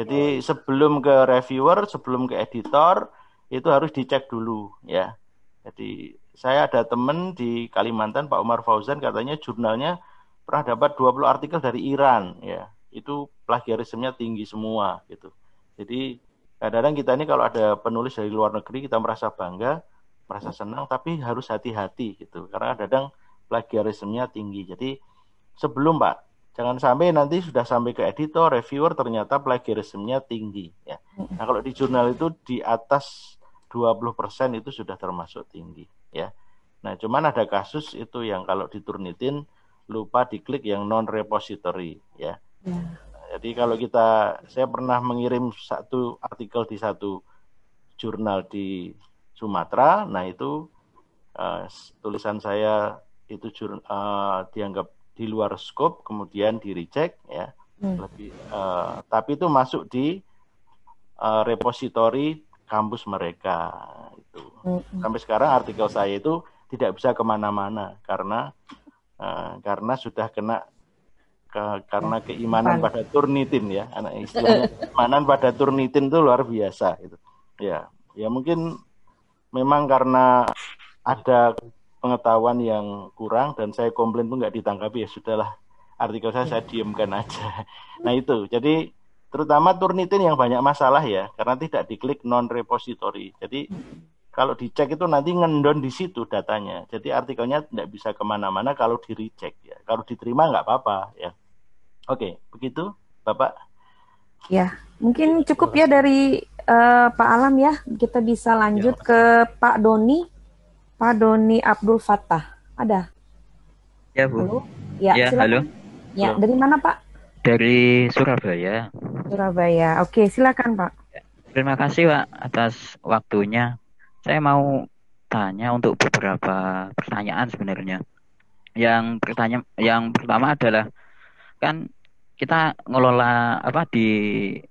Jadi oh. Iya. sebelum ke reviewer, sebelum ke editor itu harus dicek dulu ya. Jadi saya ada temen di Kalimantan Pak Umar Fauzan katanya jurnalnya pernah dapat 20 artikel dari Iran ya itu plagiarismenya tinggi semua gitu jadi kadang-kadang kita ini kalau ada penulis dari luar negeri kita merasa bangga merasa senang tapi harus hati-hati gitu karena kadang plagiarismenya tinggi jadi sebelum Pak jangan sampai nanti sudah sampai ke editor reviewer ternyata plagiarismenya tinggi ya nah kalau di jurnal itu di atas 20% itu sudah termasuk tinggi ya. Nah, cuman ada kasus itu yang kalau diturnitin lupa diklik yang non repository ya. ya. Jadi kalau kita saya pernah mengirim satu artikel di satu jurnal di Sumatera, nah itu uh, tulisan saya itu jur, uh, dianggap di luar scope kemudian di reject ya. ya. Lebih uh, tapi itu masuk di uh, repository kampus mereka hmm Sampai sekarang artikel saya itu tidak bisa kemana-mana karena uh, karena sudah kena ke, karena iya. keimanan Pan. pada turnitin ya anak istilahnya keimanan pada turnitin itu luar biasa itu ya ya mungkin memang karena ada pengetahuan yang kurang dan saya komplain pun nggak ditangkapi ya sudahlah artikel saya saya diemkan aja nah itu jadi terutama turnitin yang banyak masalah ya karena tidak diklik non repository jadi kalau dicek itu nanti ngendon di situ datanya. Jadi artikelnya tidak bisa kemana-mana kalau di recheck ya. Kalau diterima nggak apa-apa ya. Oke, begitu Bapak. Ya, mungkin cukup ya dari uh, Pak Alam ya. Kita bisa lanjut ya. ke Pak Doni. Pak Doni Abdul Fatah. Ada? Ya, Bu. Halo? Ya, ya halo. Ya, halo. dari mana Pak? Dari Surabaya. Surabaya. Oke, silakan Pak. Ya, terima kasih Pak atas waktunya saya mau tanya untuk beberapa pertanyaan sebenarnya. Yang pertanyaan yang pertama adalah kan kita ngelola apa di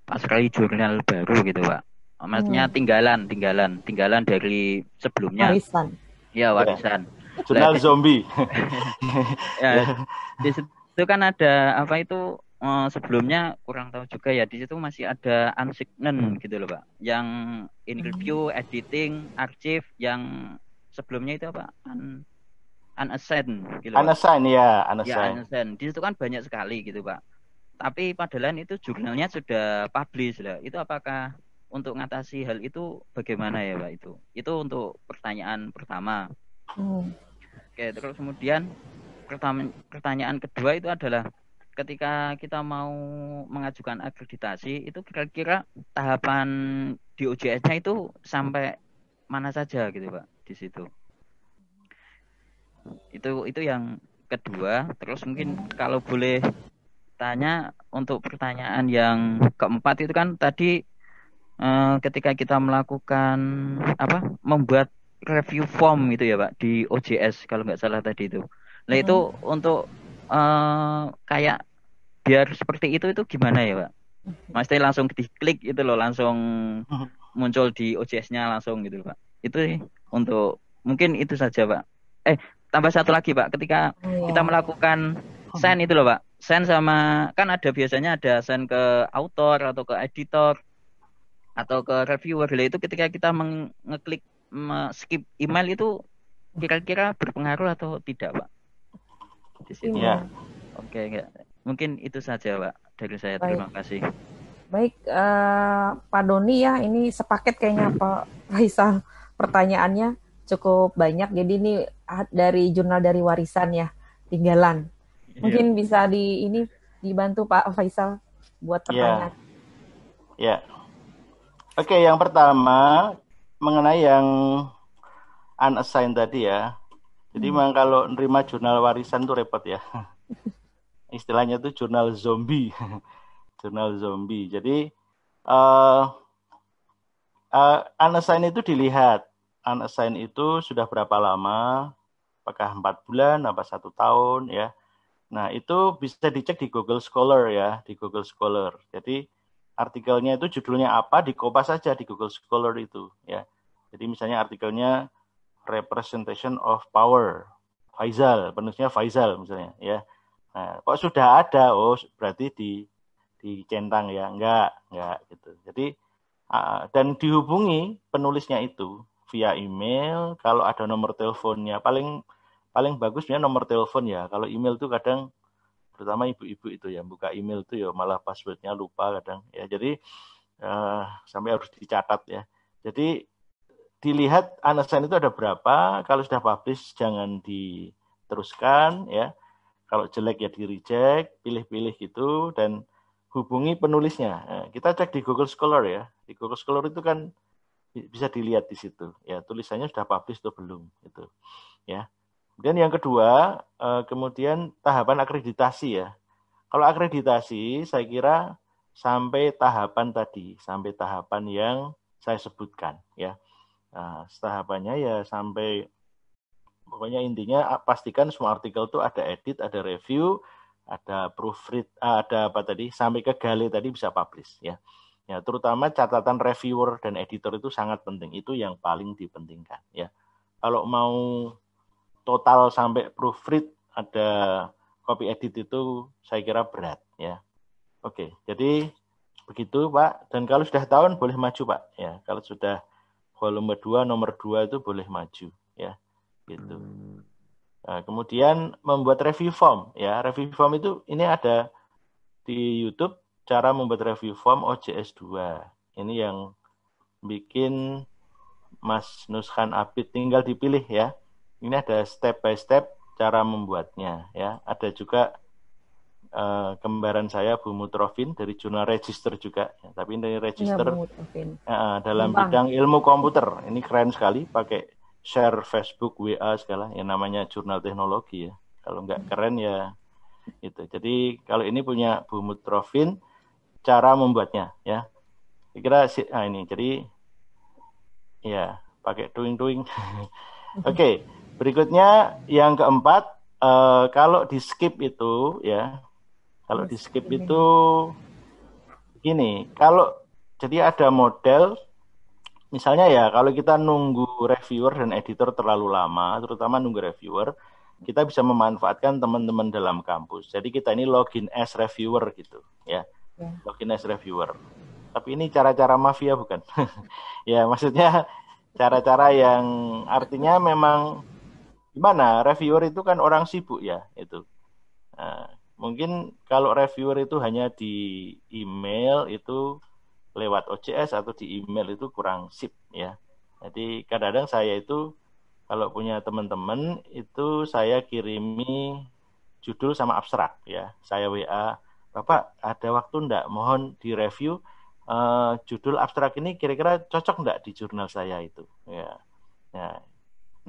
kali jurnal baru gitu, Pak. Maksudnya hmm. tinggalan, tinggalan, tinggalan dari sebelumnya. Warisan. Iya, iya. warisan. Ya. Jurnal zombie. ya, di situ kan ada apa itu uh, sebelumnya kurang tahu juga ya di situ masih ada unsignen gitu loh pak yang interview -hmm. editing archive yang sebelumnya itu apa un unassigned gitu unassigned iya, ya unassigned ya unassigned di situ kan banyak sekali gitu pak tapi padahal itu jurnalnya sudah publish lah itu apakah untuk ngatasi hal itu bagaimana ya pak itu itu untuk pertanyaan pertama hmm. oke terus kemudian pertanyaan kedua itu adalah ketika kita mau mengajukan akreditasi itu kira-kira tahapan di OJS-nya itu sampai mana saja gitu pak di situ itu itu yang kedua terus mungkin kalau boleh tanya untuk pertanyaan yang keempat itu kan tadi eh, ketika kita melakukan apa membuat review form gitu ya pak di OJS kalau nggak salah tadi itu nah itu hmm. untuk eh, kayak biar seperti itu itu gimana ya pak? Maksudnya langsung diklik itu loh langsung hmm. muncul di OJS-nya langsung gitu loh, pak. Itu sih untuk mungkin itu saja pak. Eh tambah satu lagi pak, ketika kita oh. melakukan send itu loh pak, send sama kan ada biasanya ada send ke author atau ke editor atau ke reviewer itu ketika kita mengeklik skip email itu kira-kira berpengaruh atau tidak pak? Di situ. Ya. Oke, okay, Mungkin itu saja, Pak. Dari saya Baik. terima kasih. Baik, uh, Pak Doni ya, ini sepaket kayaknya hmm. Pak Faisal pertanyaannya cukup banyak. Jadi ini dari jurnal dari warisan ya, tinggalan. Iya. Mungkin yeah. bisa di ini dibantu Pak Faisal buat iya. pertanyaan. Ya. Yeah. Yeah. Oke, okay, yang pertama mengenai yang unassigned tadi ya. Jadi hmm. memang kalau nerima jurnal warisan tuh repot ya. istilahnya itu jurnal zombie jurnal zombie jadi uh, uh, itu dilihat anesain itu sudah berapa lama apakah empat bulan apa satu tahun ya nah itu bisa dicek di Google Scholar ya di Google Scholar jadi artikelnya itu judulnya apa dikopas saja di Google Scholar itu ya jadi misalnya artikelnya representation of power Faisal, penulisnya Faisal misalnya ya Nah, kok sudah ada? Oh, berarti di centang ya? Enggak, enggak gitu. Jadi uh, dan dihubungi penulisnya itu via email kalau ada nomor teleponnya paling paling bagusnya nomor telepon ya kalau email tuh kadang terutama ibu-ibu itu ya buka email tuh ya malah passwordnya lupa kadang ya jadi uh, sampai harus dicatat ya jadi dilihat anasan itu ada berapa kalau sudah publish jangan diteruskan ya kalau jelek ya di reject, pilih-pilih gitu dan hubungi penulisnya. Nah, kita cek di Google Scholar ya. Di Google Scholar itu kan bisa dilihat di situ. Ya, tulisannya sudah publish atau belum itu. Ya. Kemudian yang kedua, eh, kemudian tahapan akreditasi ya. Kalau akreditasi saya kira sampai tahapan tadi, sampai tahapan yang saya sebutkan ya. Nah, tahapannya ya sampai pokoknya intinya ah, pastikan semua artikel itu ada edit, ada review, ada proofread, ah, ada apa tadi sampai ke gale tadi bisa publish ya. Ya, terutama catatan reviewer dan editor itu sangat penting. Itu yang paling dipentingkan ya. Kalau mau total sampai proofread ada copy edit itu saya kira berat ya. Oke, jadi begitu Pak. Dan kalau sudah tahun boleh maju Pak ya. Kalau sudah volume 2 nomor 2 itu boleh maju ya gitu. Hmm. Nah, kemudian membuat review form ya. Review form itu ini ada di YouTube cara membuat review form OJS 2. Ini yang bikin Mas Nuskan Abid tinggal dipilih ya. Ini ada step by step cara membuatnya ya. Ada juga uh, kembaran saya Bu Mutrofin dari jurnal register juga. Ya, tapi ini iya, register ya, uh, dalam Bang. bidang ilmu komputer. Ini keren sekali pakai share Facebook, WA segala yang namanya jurnal teknologi ya. Kalau nggak hmm. keren ya itu. Jadi kalau ini punya Bu Mutrofin cara membuatnya ya. Saya kira nah ini. Jadi ya pakai doing-doing. Oke, okay. berikutnya yang keempat uh, kalau di skip itu ya. Kalau di skip itu gini, kalau jadi ada model misalnya ya kalau kita nunggu reviewer dan editor terlalu lama, terutama nunggu reviewer, kita bisa memanfaatkan teman-teman dalam kampus. Jadi kita ini login as reviewer gitu, ya. ya. Login as reviewer. Tapi ini cara-cara mafia bukan? ya, maksudnya cara-cara yang artinya memang gimana? Reviewer itu kan orang sibuk ya, itu. Nah, mungkin kalau reviewer itu hanya di email itu lewat OCS atau di email itu kurang sip ya. Jadi kadang-kadang saya itu kalau punya teman-teman itu saya kirimi judul sama abstrak ya. Saya WA, Bapak ada waktu enggak? Mohon direview uh, judul abstrak ini kira-kira cocok enggak di jurnal saya itu ya. ya.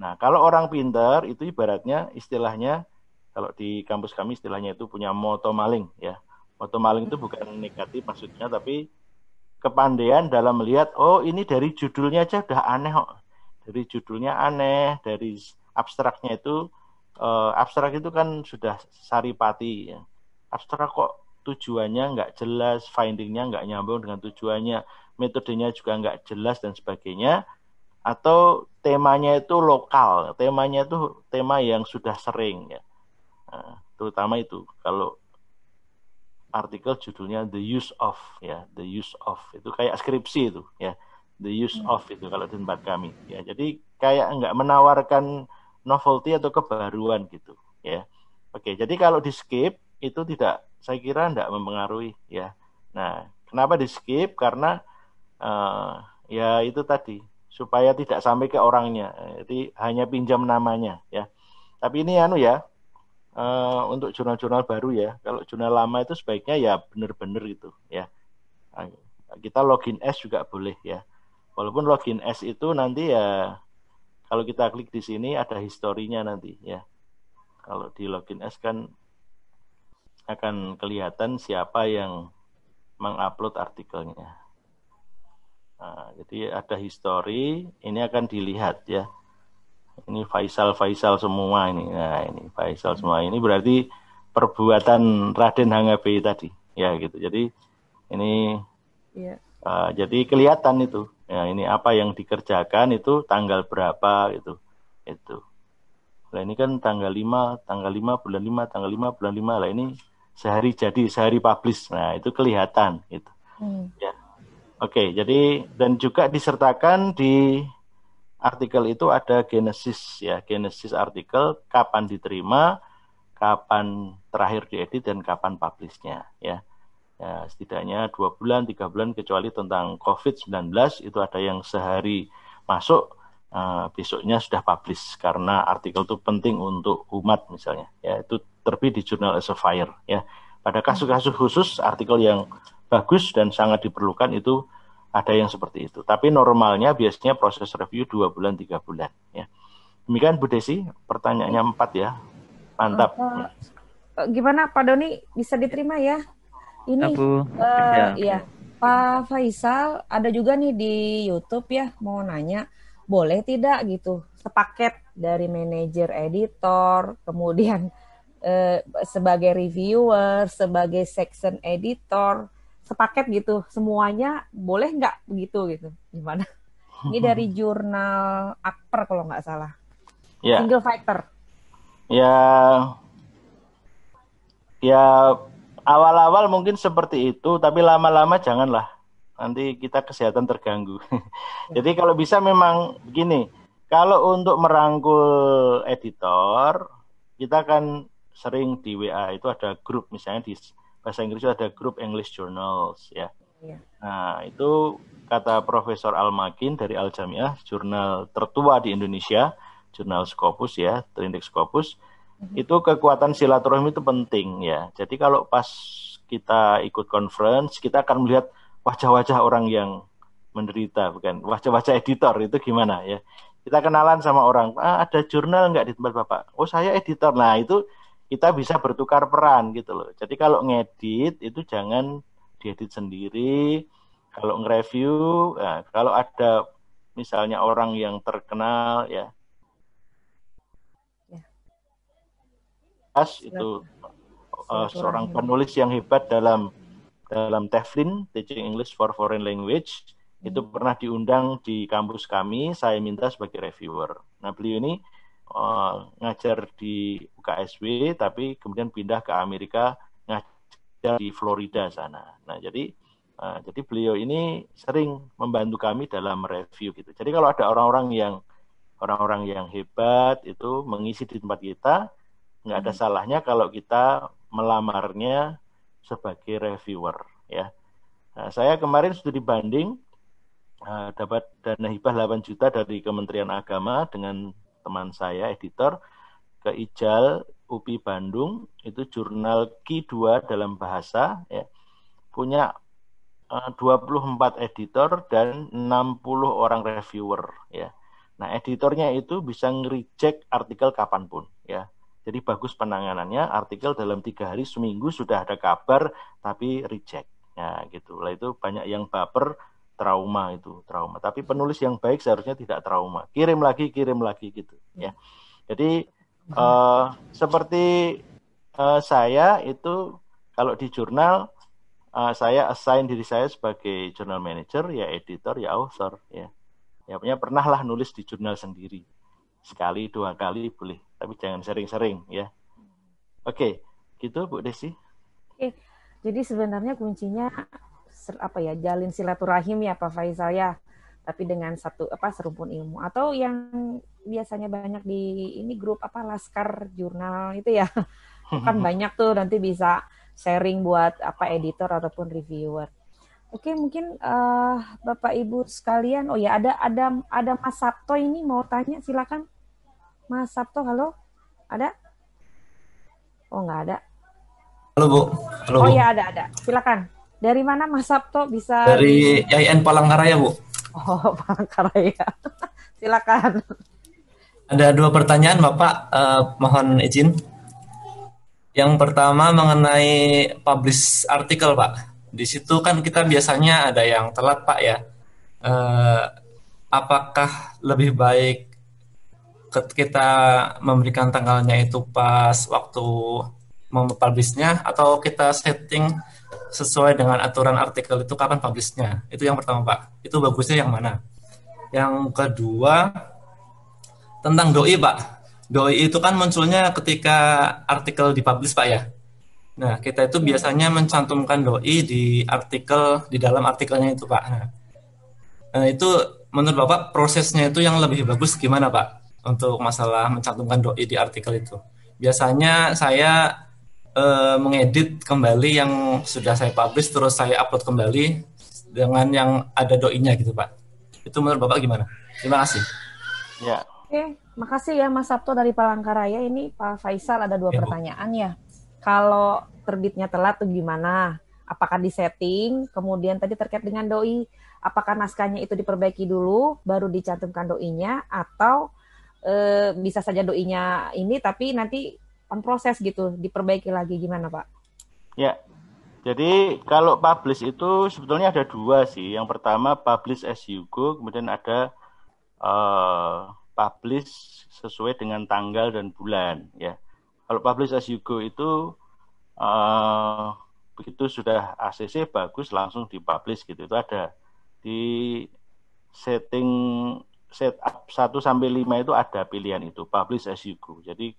Nah, kalau orang pinter itu ibaratnya istilahnya kalau di kampus kami istilahnya itu punya moto maling ya. Moto maling itu bukan negatif maksudnya tapi kepandaian dalam melihat oh ini dari judulnya aja udah aneh kok. Dari judulnya aneh, dari abstraknya itu uh, abstrak itu kan sudah saripati ya. Abstrak kok tujuannya nggak jelas, findingnya nggak nyambung dengan tujuannya, metodenya juga nggak jelas dan sebagainya, atau temanya itu lokal, temanya itu tema yang sudah sering ya, nah, terutama itu kalau artikel judulnya the use of ya the use of itu kayak skripsi itu ya the use hmm. of itu kalau di tempat kami ya jadi kayak nggak menawarkan novelty atau kebaruan gitu ya oke jadi kalau di skip itu tidak saya kira tidak mempengaruhi ya nah kenapa di skip karena uh, ya itu tadi supaya tidak sampai ke orangnya jadi hanya pinjam namanya ya tapi ini anu ya Eh, untuk jurnal-jurnal baru ya. Kalau jurnal lama itu sebaiknya ya benar-benar gitu ya. Eh, kita login S juga boleh ya. Walaupun login S itu nanti ya kalau kita klik di sini ada historinya nanti ya. Kalau di login S kan akan kelihatan siapa yang mengupload artikelnya. Nah, jadi ada histori, ini akan dilihat ya ini Faisal Faisal semua ini nah ini Faisal semua ini berarti perbuatan Raden Hangabe tadi ya gitu jadi ini ya. uh, jadi kelihatan itu ya ini apa yang dikerjakan itu tanggal berapa itu, itu lah ini kan tanggal 5, tanggal 5 bulan 5, tanggal 5 bulan 5. Lah ini sehari jadi, sehari publish. Nah, itu kelihatan gitu. Hmm. Ya. Oke, okay, jadi dan juga disertakan di artikel itu ada genesis ya, genesis artikel kapan diterima, kapan terakhir diedit dan kapan publishnya ya. ya setidaknya dua bulan, tiga bulan kecuali tentang COVID-19 itu ada yang sehari masuk uh, besoknya sudah publish karena artikel itu penting untuk umat misalnya ya itu terbit di jurnal fire ya. Pada kasus-kasus khusus artikel yang bagus dan sangat diperlukan itu ada yang seperti itu. Tapi normalnya biasanya proses review dua bulan tiga bulan. Ya. Demikian Bu Desi, pertanyaannya empat ya. Mantap. Uh, gimana Pak Doni bisa diterima ya? Ini Abu. Uh, eh, ya. ya. Pak Faisal ada juga nih di YouTube ya mau nanya boleh tidak gitu sepaket dari manajer editor kemudian eh, sebagai reviewer sebagai section editor sepaket gitu semuanya boleh nggak begitu gitu gimana ini dari jurnal Akper kalau nggak salah yeah. single fighter ya yeah. ya yeah. awal-awal mungkin seperti itu tapi lama-lama janganlah nanti kita kesehatan terganggu jadi kalau bisa memang begini kalau untuk merangkul editor kita kan sering di WA itu ada grup misalnya di bahasa Inggris ada grup English Journals ya. Yeah. Nah, itu kata Profesor Al-Makin dari Al-Jamiah, jurnal tertua di Indonesia, jurnal Scopus ya, terindeks Scopus, mm -hmm. itu kekuatan silaturahmi itu penting ya. Jadi kalau pas kita ikut conference, kita akan melihat wajah-wajah orang yang menderita, bukan wajah-wajah editor itu gimana ya. Kita kenalan sama orang, ah, ada jurnal nggak di tempat Bapak? Oh, saya editor. Nah, itu kita bisa bertukar peran gitu loh. Jadi kalau ngedit itu jangan diedit sendiri. Kalau nge-review, ya, kalau ada misalnya orang yang terkenal ya, ya. As itu uh, seorang penulis yang hebat dalam dalam Teflin Teaching English for Foreign Language hmm. itu pernah diundang di kampus kami. Saya minta sebagai reviewer. Nah beliau ini Eh, ngajar di UKSW tapi kemudian pindah ke Amerika ngajar di Florida sana. Nah, jadi uh, jadi beliau ini sering membantu kami dalam review gitu. Jadi kalau ada orang-orang yang orang-orang yang hebat itu mengisi di tempat kita, nggak ada hmm. salahnya kalau kita melamarnya sebagai reviewer ya. Nah, saya kemarin sudah dibanding uh, dapat dana hibah 8 juta dari Kementerian Agama dengan teman saya editor ke Ijal UPI Bandung itu jurnal q 2 dalam bahasa ya. Punya 24 eh, editor dan 60 orang reviewer ya. Nah, editornya itu bisa nge-reject artikel kapanpun ya. Jadi bagus penanganannya, artikel dalam tiga hari seminggu sudah ada kabar tapi reject. Nah, gitu. Lah itu banyak yang baper trauma itu trauma tapi penulis yang baik seharusnya tidak trauma kirim lagi kirim lagi gitu ya jadi uh, seperti uh, saya itu kalau di jurnal uh, saya assign diri saya sebagai jurnal manager ya editor ya author ya ya punya pernahlah nulis di jurnal sendiri sekali dua kali boleh tapi jangan sering-sering ya oke okay. gitu Bu Desi oke okay. jadi sebenarnya kuncinya apa ya jalin silaturahim ya Pak Faisal ya tapi dengan satu apa serumpun ilmu atau yang biasanya banyak di ini grup apa laskar jurnal itu ya kan banyak tuh nanti bisa sharing buat apa editor ataupun reviewer Oke, mungkin uh, Bapak Ibu sekalian. Oh ya, ada ada ada Mas Sabto ini mau tanya, silakan. Mas Sabto, halo. Ada? Oh, nggak ada. Halo, Bu. Halo, oh Bu. Oh ya, ada ada. Silakan. Dari mana Mas Sabto bisa? Dari YIN Palangkaraya, Bu. Oh, Palangkaraya. Silakan. Ada dua pertanyaan, Bapak. Uh, mohon izin. Yang pertama mengenai publish artikel, Pak. Di situ kan kita biasanya ada yang telat, Pak, ya. Uh, apakah lebih baik kita memberikan tanggalnya itu pas waktu mempublishnya atau kita setting sesuai dengan aturan artikel itu kapan publishnya itu yang pertama pak itu bagusnya yang mana yang kedua tentang doi pak doi itu kan munculnya ketika artikel dipublish pak ya nah kita itu biasanya mencantumkan doi di artikel di dalam artikelnya itu pak nah, nah itu menurut bapak prosesnya itu yang lebih bagus gimana pak untuk masalah mencantumkan doi di artikel itu biasanya saya uh, mengedit kembali yang sudah saya publish terus saya upload kembali dengan yang ada doinya gitu pak itu menurut bapak gimana terima kasih ya oke terima makasih ya mas Sabto dari Palangkaraya ini Pak Faisal ada dua ya, pertanyaan ya kalau terbitnya telat tuh gimana apakah disetting kemudian tadi terkait dengan doi apakah naskahnya itu diperbaiki dulu baru dicantumkan doinya atau e, bisa saja doinya ini tapi nanti on proses gitu diperbaiki lagi gimana pak? Ya, jadi kalau publish itu sebetulnya ada dua sih. Yang pertama publish as you go, kemudian ada uh, publish sesuai dengan tanggal dan bulan ya. Kalau publish as you go itu uh, begitu sudah ACC bagus langsung dipublish gitu itu ada di setting setup 1 sampai 5 itu ada pilihan itu publish as you go. Jadi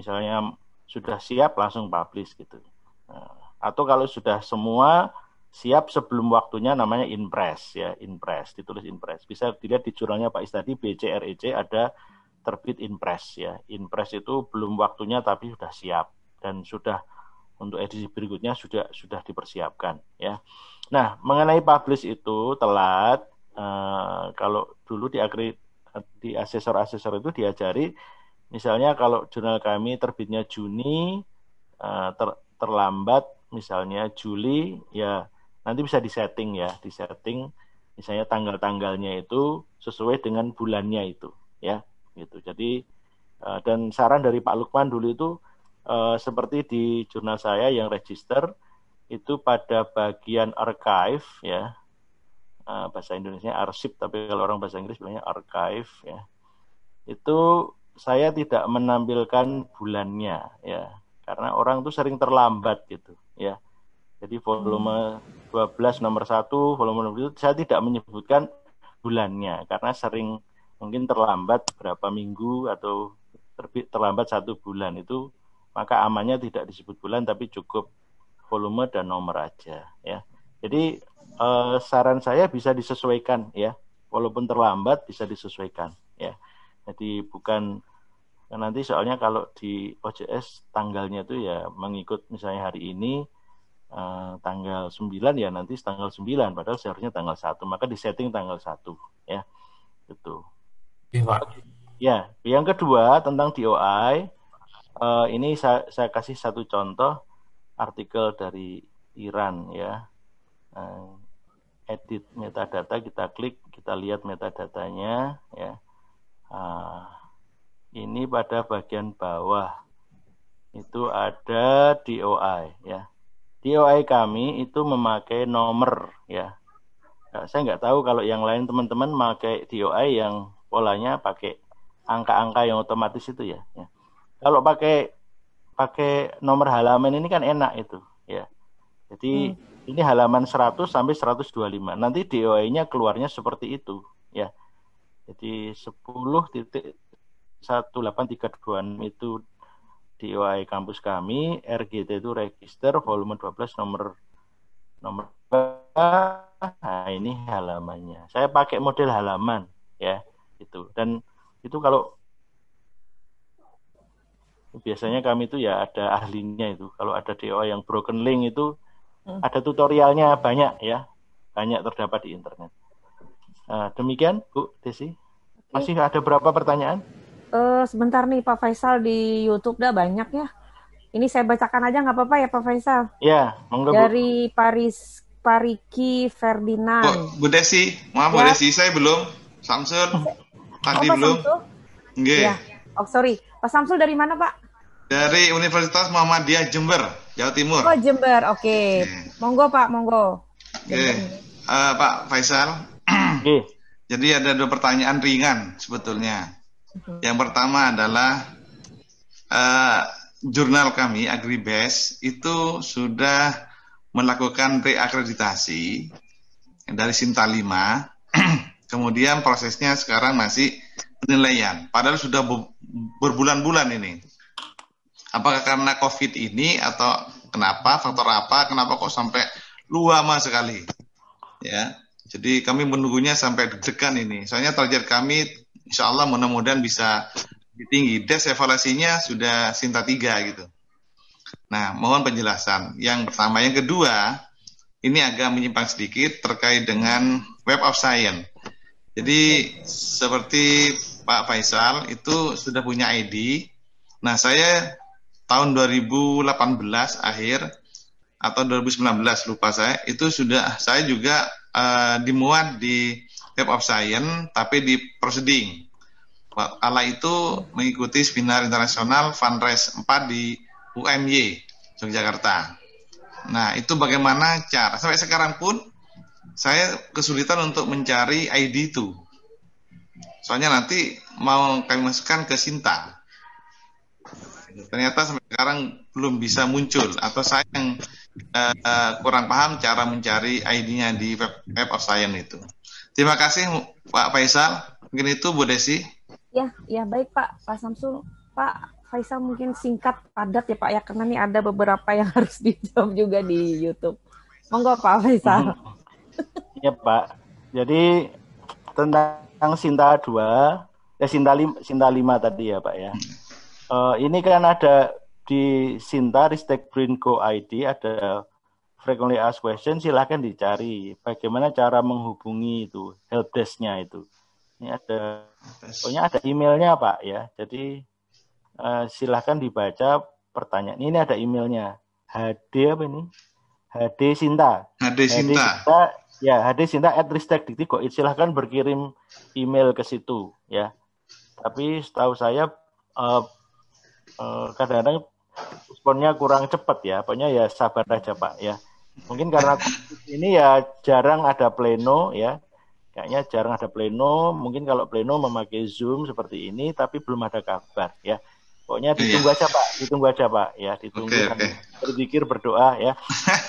misalnya sudah siap langsung publish gitu. Nah, atau kalau sudah semua siap sebelum waktunya namanya impress ya, impress ditulis impress. Bisa dilihat di jurnalnya Pak Is tadi BCREC e ada terbit impress ya. Impress itu belum waktunya tapi sudah siap dan sudah untuk edisi berikutnya sudah sudah dipersiapkan ya. Nah, mengenai publish itu telat eh, kalau dulu di di asesor-asesor itu diajari Misalnya kalau jurnal kami terbitnya Juni, eh, ter, terlambat misalnya Juli, ya nanti bisa disetting ya, disetting misalnya tanggal-tanggalnya itu sesuai dengan bulannya itu, ya gitu. Jadi eh, dan saran dari Pak Lukman dulu itu eh, seperti di jurnal saya yang register itu pada bagian archive ya bahasa Indonesia arsip tapi kalau orang bahasa Inggris bilangnya archive ya itu saya tidak menampilkan bulannya ya karena orang itu sering terlambat gitu ya jadi volume 12 nomor 1 volume itu saya tidak menyebutkan bulannya karena sering mungkin terlambat berapa minggu atau terbit terlambat satu bulan itu maka amannya tidak disebut bulan tapi cukup volume dan nomor aja ya jadi eh, saran saya bisa disesuaikan ya walaupun terlambat bisa disesuaikan jadi bukan nanti soalnya kalau di OJS tanggalnya itu ya mengikut misalnya hari ini eh, tanggal 9 ya nanti tanggal 9 padahal seharusnya tanggal 1 maka di setting tanggal 1 ya Gitu. ya, ya yang kedua tentang DOI eh, ini saya, saya kasih satu contoh artikel dari Iran ya eh, edit metadata kita klik kita lihat metadatanya ya Nah, ini pada bagian bawah itu ada DOI ya. DOI kami itu memakai nomor ya. Nah, saya nggak tahu kalau yang lain teman-teman pakai DOI yang polanya pakai angka-angka yang otomatis itu ya. ya. Kalau pakai pakai nomor halaman ini kan enak itu ya. Jadi hmm. ini halaman 100 sampai 125. Nanti DOI-nya keluarnya seperti itu ya. Jadi 10.18326 itu DOI e kampus kami, RGT itu register volume 12 nomor nomor nah ini halamannya. Saya pakai model halaman ya itu dan itu kalau biasanya kami itu ya ada ahlinya itu kalau ada DOI yang broken link itu hmm. ada tutorialnya banyak ya banyak terdapat di internet. Nah, demikian Bu Desi. Masih ada berapa pertanyaan? Uh, sebentar nih Pak Faisal di YouTube dah banyak ya. Ini saya bacakan aja nggak apa-apa ya Pak Faisal. Ya, monggo. Dari Paris Pariki Ferdinand. Bu, Bu Desi, maaf ya. Bu Desi, saya belum. Samsul, tadi oh, belum. oke Ya. Oh sorry, Pak Samsul dari mana Pak? Dari Universitas Muhammadiyah Jember, Jawa Timur. Oh Jember, oke. Okay. Monggo Pak, monggo. Oke, okay. uh, Pak Faisal. Okay. Jadi ada dua pertanyaan ringan sebetulnya. Yang pertama adalah uh, jurnal kami Agribes itu sudah melakukan reakreditasi dari Sinta 5. Kemudian prosesnya sekarang masih penilaian. Padahal sudah berbulan-bulan ini. Apakah karena COVID ini atau kenapa faktor apa? Kenapa kok sampai luama sekali? Ya, jadi kami menunggunya sampai deg-degan ini. Soalnya target kami insya Allah mudah-mudahan bisa tinggi. Des evaluasinya sudah Sinta 3 gitu. Nah, mohon penjelasan. Yang pertama. Yang kedua, ini agak menyimpang sedikit terkait dengan Web of Science. Jadi seperti Pak Faisal itu sudah punya ID. Nah, saya tahun 2018 akhir atau 2019 lupa saya, itu sudah saya juga Eh, dimuat di Web of Science tapi di proceeding. Ala itu mengikuti seminar internasional Fundraise 4 di UMY Yogyakarta. Nah, itu bagaimana cara sampai sekarang pun saya kesulitan untuk mencari ID itu. Soalnya nanti mau kami masukkan ke Sinta. Gitu. ternyata sampai sekarang belum bisa muncul atau saya yang uh, eh, uh, kurang paham cara mencari ID-nya di web, web of science itu. Terima kasih Pak Faisal. Mungkin itu Bu Desi. Ya, ya baik Pak Pak Samsul. Pak Faisal mungkin singkat padat ya Pak ya karena ini ada beberapa yang harus dijawab juga di YouTube. Monggo Pak Faisal. Ya Pak. Jadi tentang Sinta 2 ya eh, Sinta 5, Sinta 5 tadi ya Pak ya uh, ini kan ada di Sinta Ristek Brinko ID ada frequently asked question silahkan dicari bagaimana cara menghubungi itu helpdesknya itu ini ada pokoknya ada emailnya pak ya jadi uh, silahkan dibaca pertanyaan ini ada emailnya HD apa ini HD Sinta HD Sinta, HD Sinta ya HD Sinta at Ristek Dikti kok silahkan berkirim email ke situ ya tapi setahu saya eh, Eh, kadang-kadang responnya kurang cepat ya. Pokoknya ya sabar aja Pak ya. Mungkin karena ini ya jarang ada pleno ya. Kayaknya jarang ada pleno. Mungkin kalau pleno memakai Zoom seperti ini tapi belum ada kabar ya. Pokoknya iya. ditunggu aja Pak, ditunggu aja Pak ya, ditunggu okay, okay. Berpikir, berdoa ya.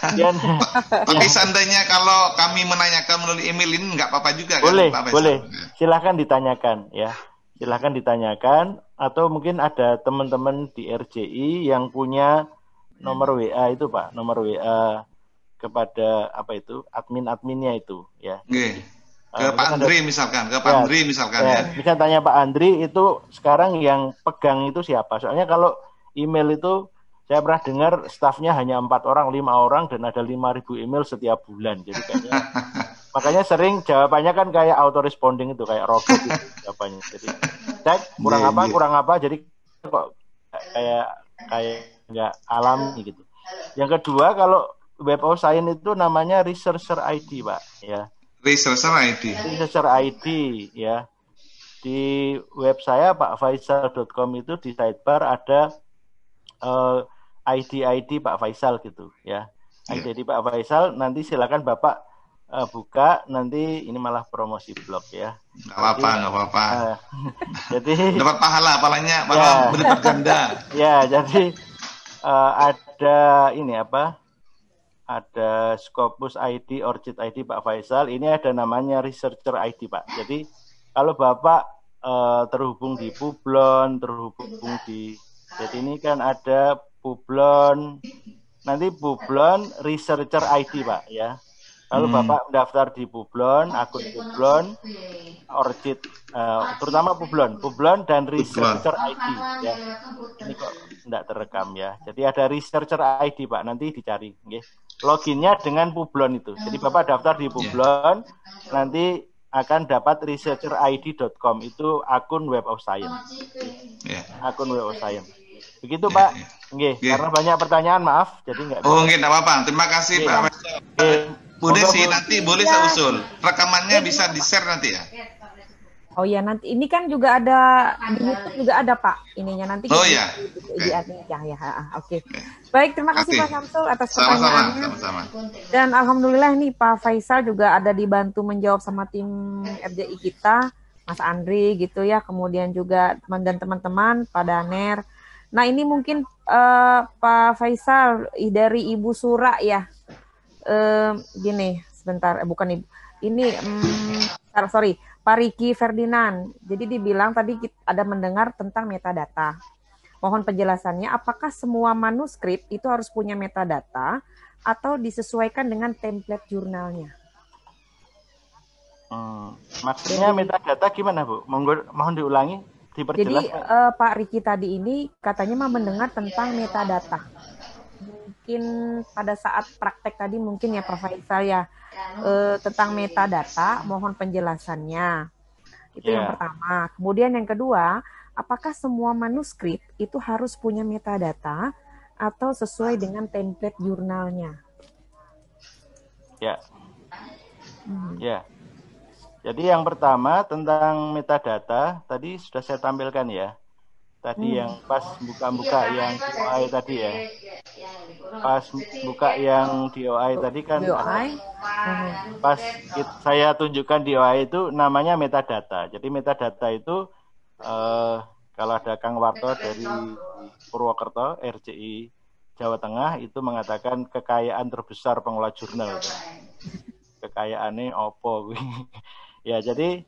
Kemudian, Tapi ya. seandainya kalau kami menanyakan melalui email ini nggak apa-apa juga boleh, kan? Boleh, boleh. Iya. Silahkan ditanyakan ya silahkan ditanyakan atau mungkin ada teman-teman di RJI yang punya nomor hmm. WA itu Pak, nomor WA kepada apa itu admin-adminnya itu ya. Oke. Eh, ke uh, Pak Andri ada, misalkan, ke Pak ya, Andri misalkan ya. ya. Bisa tanya Pak Andri itu sekarang yang pegang itu siapa? Soalnya kalau email itu saya pernah dengar stafnya hanya empat orang, lima orang dan ada lima ribu email setiap bulan. Jadi kayaknya Makanya sering jawabannya kan kayak auto responding itu kayak robot gitu jawabannya. Jadi cek kurang yeah, apa yeah. kurang apa jadi kok kayak kayak nggak alami gitu. Yang kedua kalau Web of Science itu namanya Researcher ID, Pak, ya. Researcher ID. Researcher ID, ya. Di web saya pak faisal.com itu di sidebar ada uh, eh, ID ID Pak Faisal gitu, ya. ID iya. yeah. Pak Faisal nanti silakan Bapak uh, buka nanti ini malah promosi blog ya. Gak apa-apa, nggak apa-apa. Uh, jadi dapat pahala, pahalanya malah ya, ganda. Ya, jadi uh, ada ini apa? Ada Scopus ID, Orchid ID Pak Faisal. Ini ada namanya Researcher ID Pak. Jadi kalau Bapak uh, terhubung di Publon, terhubung di jadi ini kan ada Publon, nanti Publon Researcher ID Pak ya Lalu hmm. Bapak mendaftar di Publon, akun Publon, Orchid, uh, terutama Publon, Publon dan Researcher ID. Ya. Ini kok tidak terekam ya. Jadi ada Researcher ID Pak, nanti dicari. Okay. Loginnya dengan Publon itu. Jadi hmm. Bapak daftar di ya. Publon, yeah. nanti akan dapat researcher ID.com itu akun web of science. Yeah. Akun web of science. Begitu yeah, Pak. Yeah. Okay. yeah. karena banyak pertanyaan maaf jadi nggak. Oh, enggak apa-apa. Terima kasih okay. Pak. Okay. Boleh sih nanti boleh saya iya. usul. Rekamannya iya, bisa di-share nanti ya. Iya, oh ya nanti ini kan juga ada di YouTube juga ada Pak ininya nanti. Oh ya. iya. Okay. Ya ya ah, ah, oke. Okay. Baik terima kasih Pak Samsul atas pertanyaannya. Sama-sama. Dan alhamdulillah nih Pak Faisal juga ada dibantu menjawab sama tim RJI kita, Mas Andri gitu ya, kemudian juga teman dan teman-teman Pak Daner. Nah ini mungkin uh, Pak Faisal dari Ibu Surak ya um, gini sebentar eh, bukan ibu ini um, sorry Pak Riki Ferdinand jadi dibilang tadi kita ada mendengar tentang metadata mohon penjelasannya apakah semua manuskrip itu harus punya metadata atau disesuaikan dengan template jurnalnya Hmm. Maksudnya metadata gimana Bu? Monggo mohon diulangi, diperjelas. Jadi uh, Pak Riki tadi ini katanya mau mendengar tentang metadata mungkin pada saat praktek tadi mungkin ya Prof. Faisal ya eh, tentang metadata, mohon penjelasannya. Itu yeah. yang ya. pertama. Kemudian yang kedua, apakah semua manuskrip itu harus punya metadata atau sesuai dengan template jurnalnya? Ya. Yeah. Hmm. Ya. Yeah. Jadi yang pertama tentang metadata tadi sudah saya tampilkan ya tadi hmm. yang pas buka-buka iya, yang DOI tadi ya iya, iya, pas buka yang DOI tadi kan DOI? pas saya tunjukkan DOI itu namanya metadata jadi metadata itu eh, kalau ada Kang Warto dari Purwokerto RCI Jawa Tengah itu mengatakan kekayaan terbesar pengelola jurnal kekayaannya opo ya jadi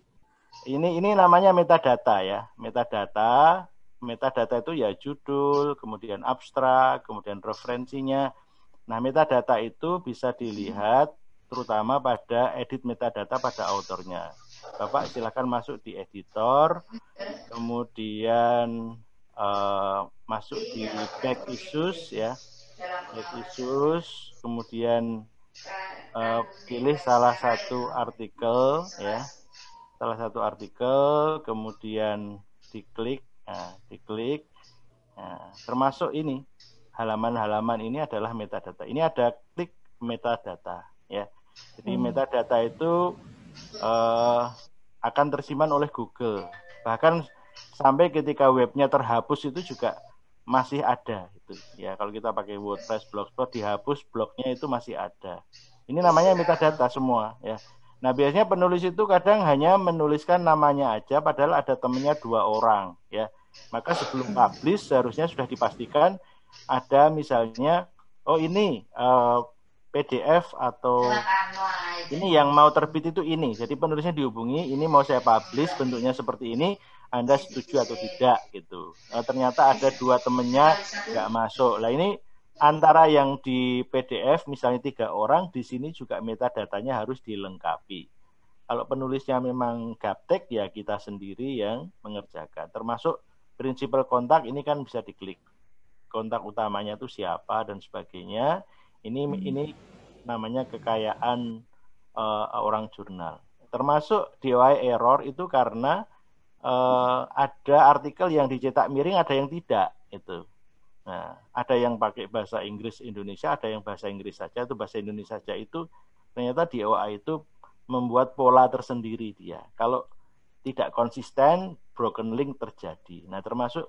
ini ini namanya metadata ya metadata metadata itu ya judul, kemudian abstrak, kemudian referensinya. Nah, metadata itu bisa dilihat terutama pada edit metadata pada autornya. Bapak silahkan masuk di editor, kemudian uh, masuk di back issues ya, back issues, kemudian uh, pilih salah satu artikel ya, salah satu artikel, kemudian diklik Nah, diklik. Nah, termasuk ini halaman-halaman ini adalah metadata. Ini ada klik metadata ya. Jadi hmm. metadata itu eh, akan tersimpan oleh Google. Bahkan sampai ketika webnya terhapus itu juga masih ada itu ya kalau kita pakai WordPress blogspot dihapus blognya itu masih ada ini namanya metadata semua ya nah biasanya penulis itu kadang hanya menuliskan namanya aja padahal ada temennya dua orang ya maka sebelum publish seharusnya sudah dipastikan ada misalnya oh ini uh, eh, PDF atau ini yang mau terbit itu ini. Jadi penulisnya dihubungi, ini mau saya publish bentuknya seperti ini, Anda setuju atau tidak gitu. uh, ternyata ada dua temennya nggak masuk. Lah ini antara yang di PDF misalnya tiga orang, di sini juga metadatanya harus dilengkapi. Kalau penulisnya memang gaptek ya kita sendiri yang mengerjakan. Termasuk prinsipal kontak ini kan bisa diklik. Kontak utamanya itu siapa dan sebagainya. Ini hmm. ini namanya kekayaan uh, orang jurnal. Termasuk DOI error itu karena uh, ada artikel yang dicetak miring, ada yang tidak itu. Nah, ada yang pakai bahasa Inggris Indonesia, ada yang bahasa Inggris saja, itu bahasa Indonesia saja itu ternyata DOI itu membuat pola tersendiri dia. Kalau tidak konsisten broken link terjadi. Nah, termasuk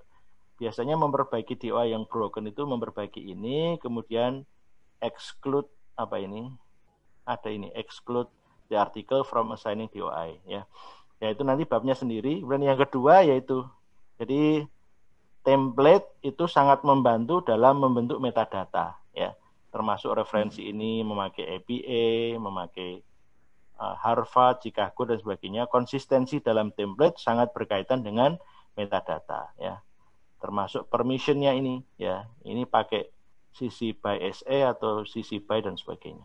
biasanya memperbaiki DOA yang broken itu memperbaiki ini, kemudian exclude apa ini? Ada ini exclude the article from assigning DOI ya. Yaitu nanti babnya sendiri. Kemudian yang kedua yaitu jadi template itu sangat membantu dalam membentuk metadata ya. Termasuk referensi ini memakai APA, memakai Eh, Harvard, Chicago dan sebagainya, konsistensi dalam template sangat berkaitan dengan metadata ya. Termasuk permissionnya ini ya. Ini pakai CC by sa e atau CC by dan sebagainya.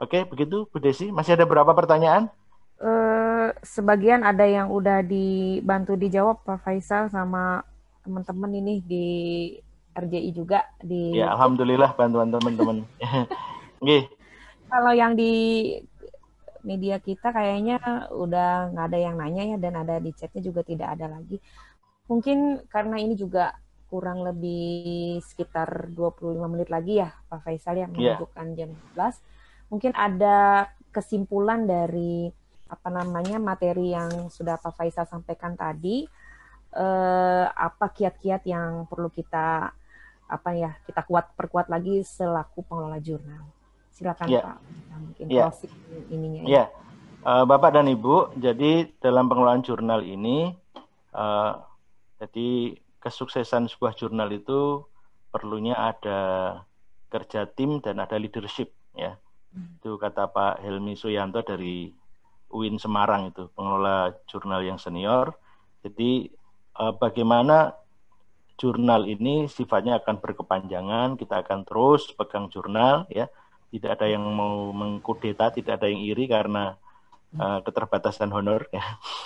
Oke, begitu Bu Desi. Masih ada berapa pertanyaan? Eh, sebagian ada yang udah dibantu dijawab Pak Faisal sama teman-teman ini di RJI juga di Ya, alhamdulillah bantuan teman-teman. Nggih. Kalau yang di media kita kayaknya udah nggak ada yang nanya ya dan ada di chatnya juga tidak ada lagi. Mungkin karena ini juga kurang lebih sekitar 25 menit lagi ya Pak Faisal yang iya. menunjukkan yeah. jam 11. Mungkin ada kesimpulan dari apa namanya materi yang sudah Pak Faisal sampaikan tadi eh, apa kiat-kiat yang perlu kita apa ya kita kuat perkuat lagi selaku pengelola jurnal. Silakan yeah. Pak. mungkin yeah. ininya. Ya. Uh, Bapak dan Ibu, jadi dalam pengelolaan jurnal ini, uh, jadi kesuksesan sebuah jurnal itu perlunya ada kerja tim dan ada leadership, ya. Hmm. Itu kata Pak Helmi Suyanto dari UIN Semarang itu pengelola jurnal yang senior. Jadi uh, bagaimana jurnal ini sifatnya akan berkepanjangan, kita akan terus pegang jurnal, ya tidak ada yang mau mengkudeta, tidak ada yang iri karena uh, keterbatasan honor ya.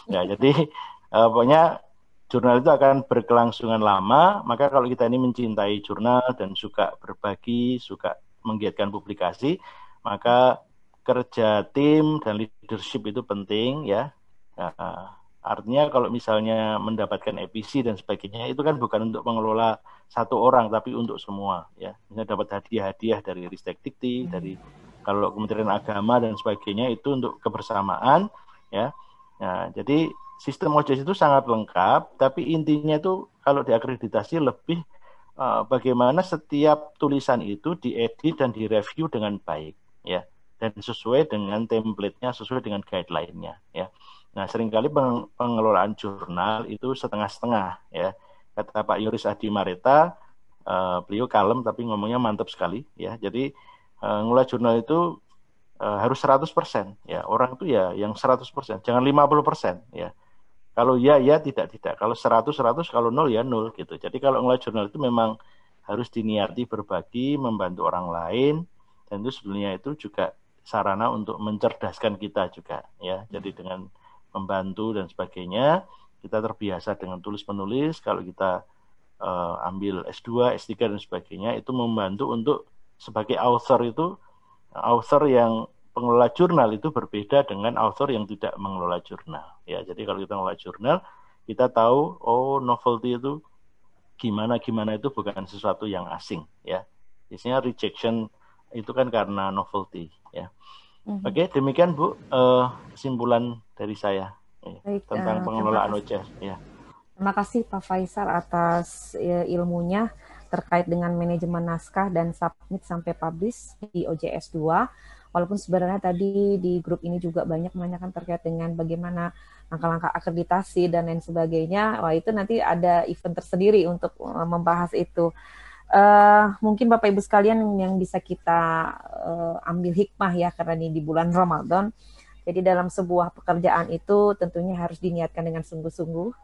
ya jadi uh, pokoknya jurnal itu akan berkelangsungan lama, maka kalau kita ini mencintai jurnal dan suka berbagi, suka menggiatkan publikasi, maka kerja tim dan leadership itu penting ya. Uh, artinya kalau misalnya mendapatkan EPC dan sebagainya itu kan bukan untuk mengelola satu orang tapi untuk semua ya misalnya dapat hadiah-hadiah dari Ristek Dikti hmm. dari kalau Kementerian Agama dan sebagainya itu untuk kebersamaan ya nah, jadi sistem OJS itu sangat lengkap tapi intinya itu kalau diakreditasi lebih uh, bagaimana setiap tulisan itu diedit dan direview dengan baik ya dan sesuai dengan template-nya sesuai dengan guideline-nya ya nah seringkali pengelolaan jurnal itu setengah-setengah ya kata Pak Yoris Adi Marita, uh, eh, beliau kalem tapi ngomongnya mantap sekali ya jadi uh, eh, ngulas jurnal itu uh, harus 100% ya orang itu ya yang 100% jangan 50% ya kalau ya ya tidak tidak kalau 100 100 kalau nol ya nol gitu jadi kalau ngulas jurnal itu memang harus diniati berbagi membantu orang lain dan itu sebenarnya itu juga sarana untuk mencerdaskan kita juga ya jadi dengan membantu dan sebagainya kita terbiasa dengan tulis menulis kalau kita uh, ambil S2, S3 dan sebagainya itu membantu untuk sebagai author itu author yang pengelola jurnal itu berbeda dengan author yang tidak mengelola jurnal. Ya, jadi kalau kita mengelola jurnal, kita tahu oh novelty itu gimana gimana itu bukan sesuatu yang asing, ya. Biasanya rejection itu kan karena novelty, ya. Mm-hmm. Oke, demikian Bu uh, kesimpulan dari saya. Iya. tentang uh, eh, pengelolaan OCE. Ya. Terima kasih Pak Faisal atas ya, ilmunya terkait dengan manajemen naskah dan submit sampai publish di OJS 2. Walaupun sebenarnya tadi di grup ini juga banyak menanyakan terkait dengan bagaimana langkah-langkah akreditasi dan lain sebagainya. Wah itu nanti ada event tersendiri untuk eh, membahas itu. Uh, mungkin Bapak Ibu sekalian yang bisa kita uh, ambil hikmah ya karena ini di bulan Ramadan. Uh, jadi dalam sebuah pekerjaan itu tentunya harus diniatkan dengan sungguh-sungguh.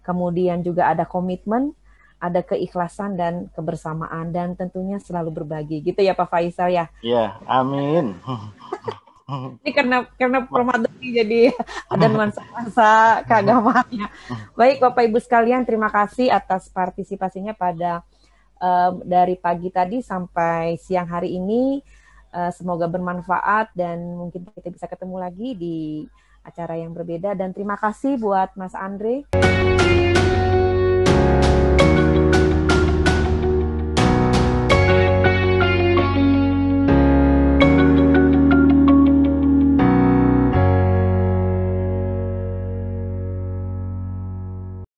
Kemudian juga ada komitmen, ada keikhlasan dan kebersamaan dan tentunya selalu berbagi. Gitu ya Pak Faisal ya. Iya, amin. Ini karena karena Ramadan jadi ada nuansa-nuansa keagamaannya. Baik Bapak Ibu sekalian, terima kasih atas partisipasinya pada um, dari pagi tadi sampai siang hari ini. Eh, semoga bermanfaat dan mungkin kita bisa ketemu lagi di acara yang berbeda dan terima kasih buat Mas Andre.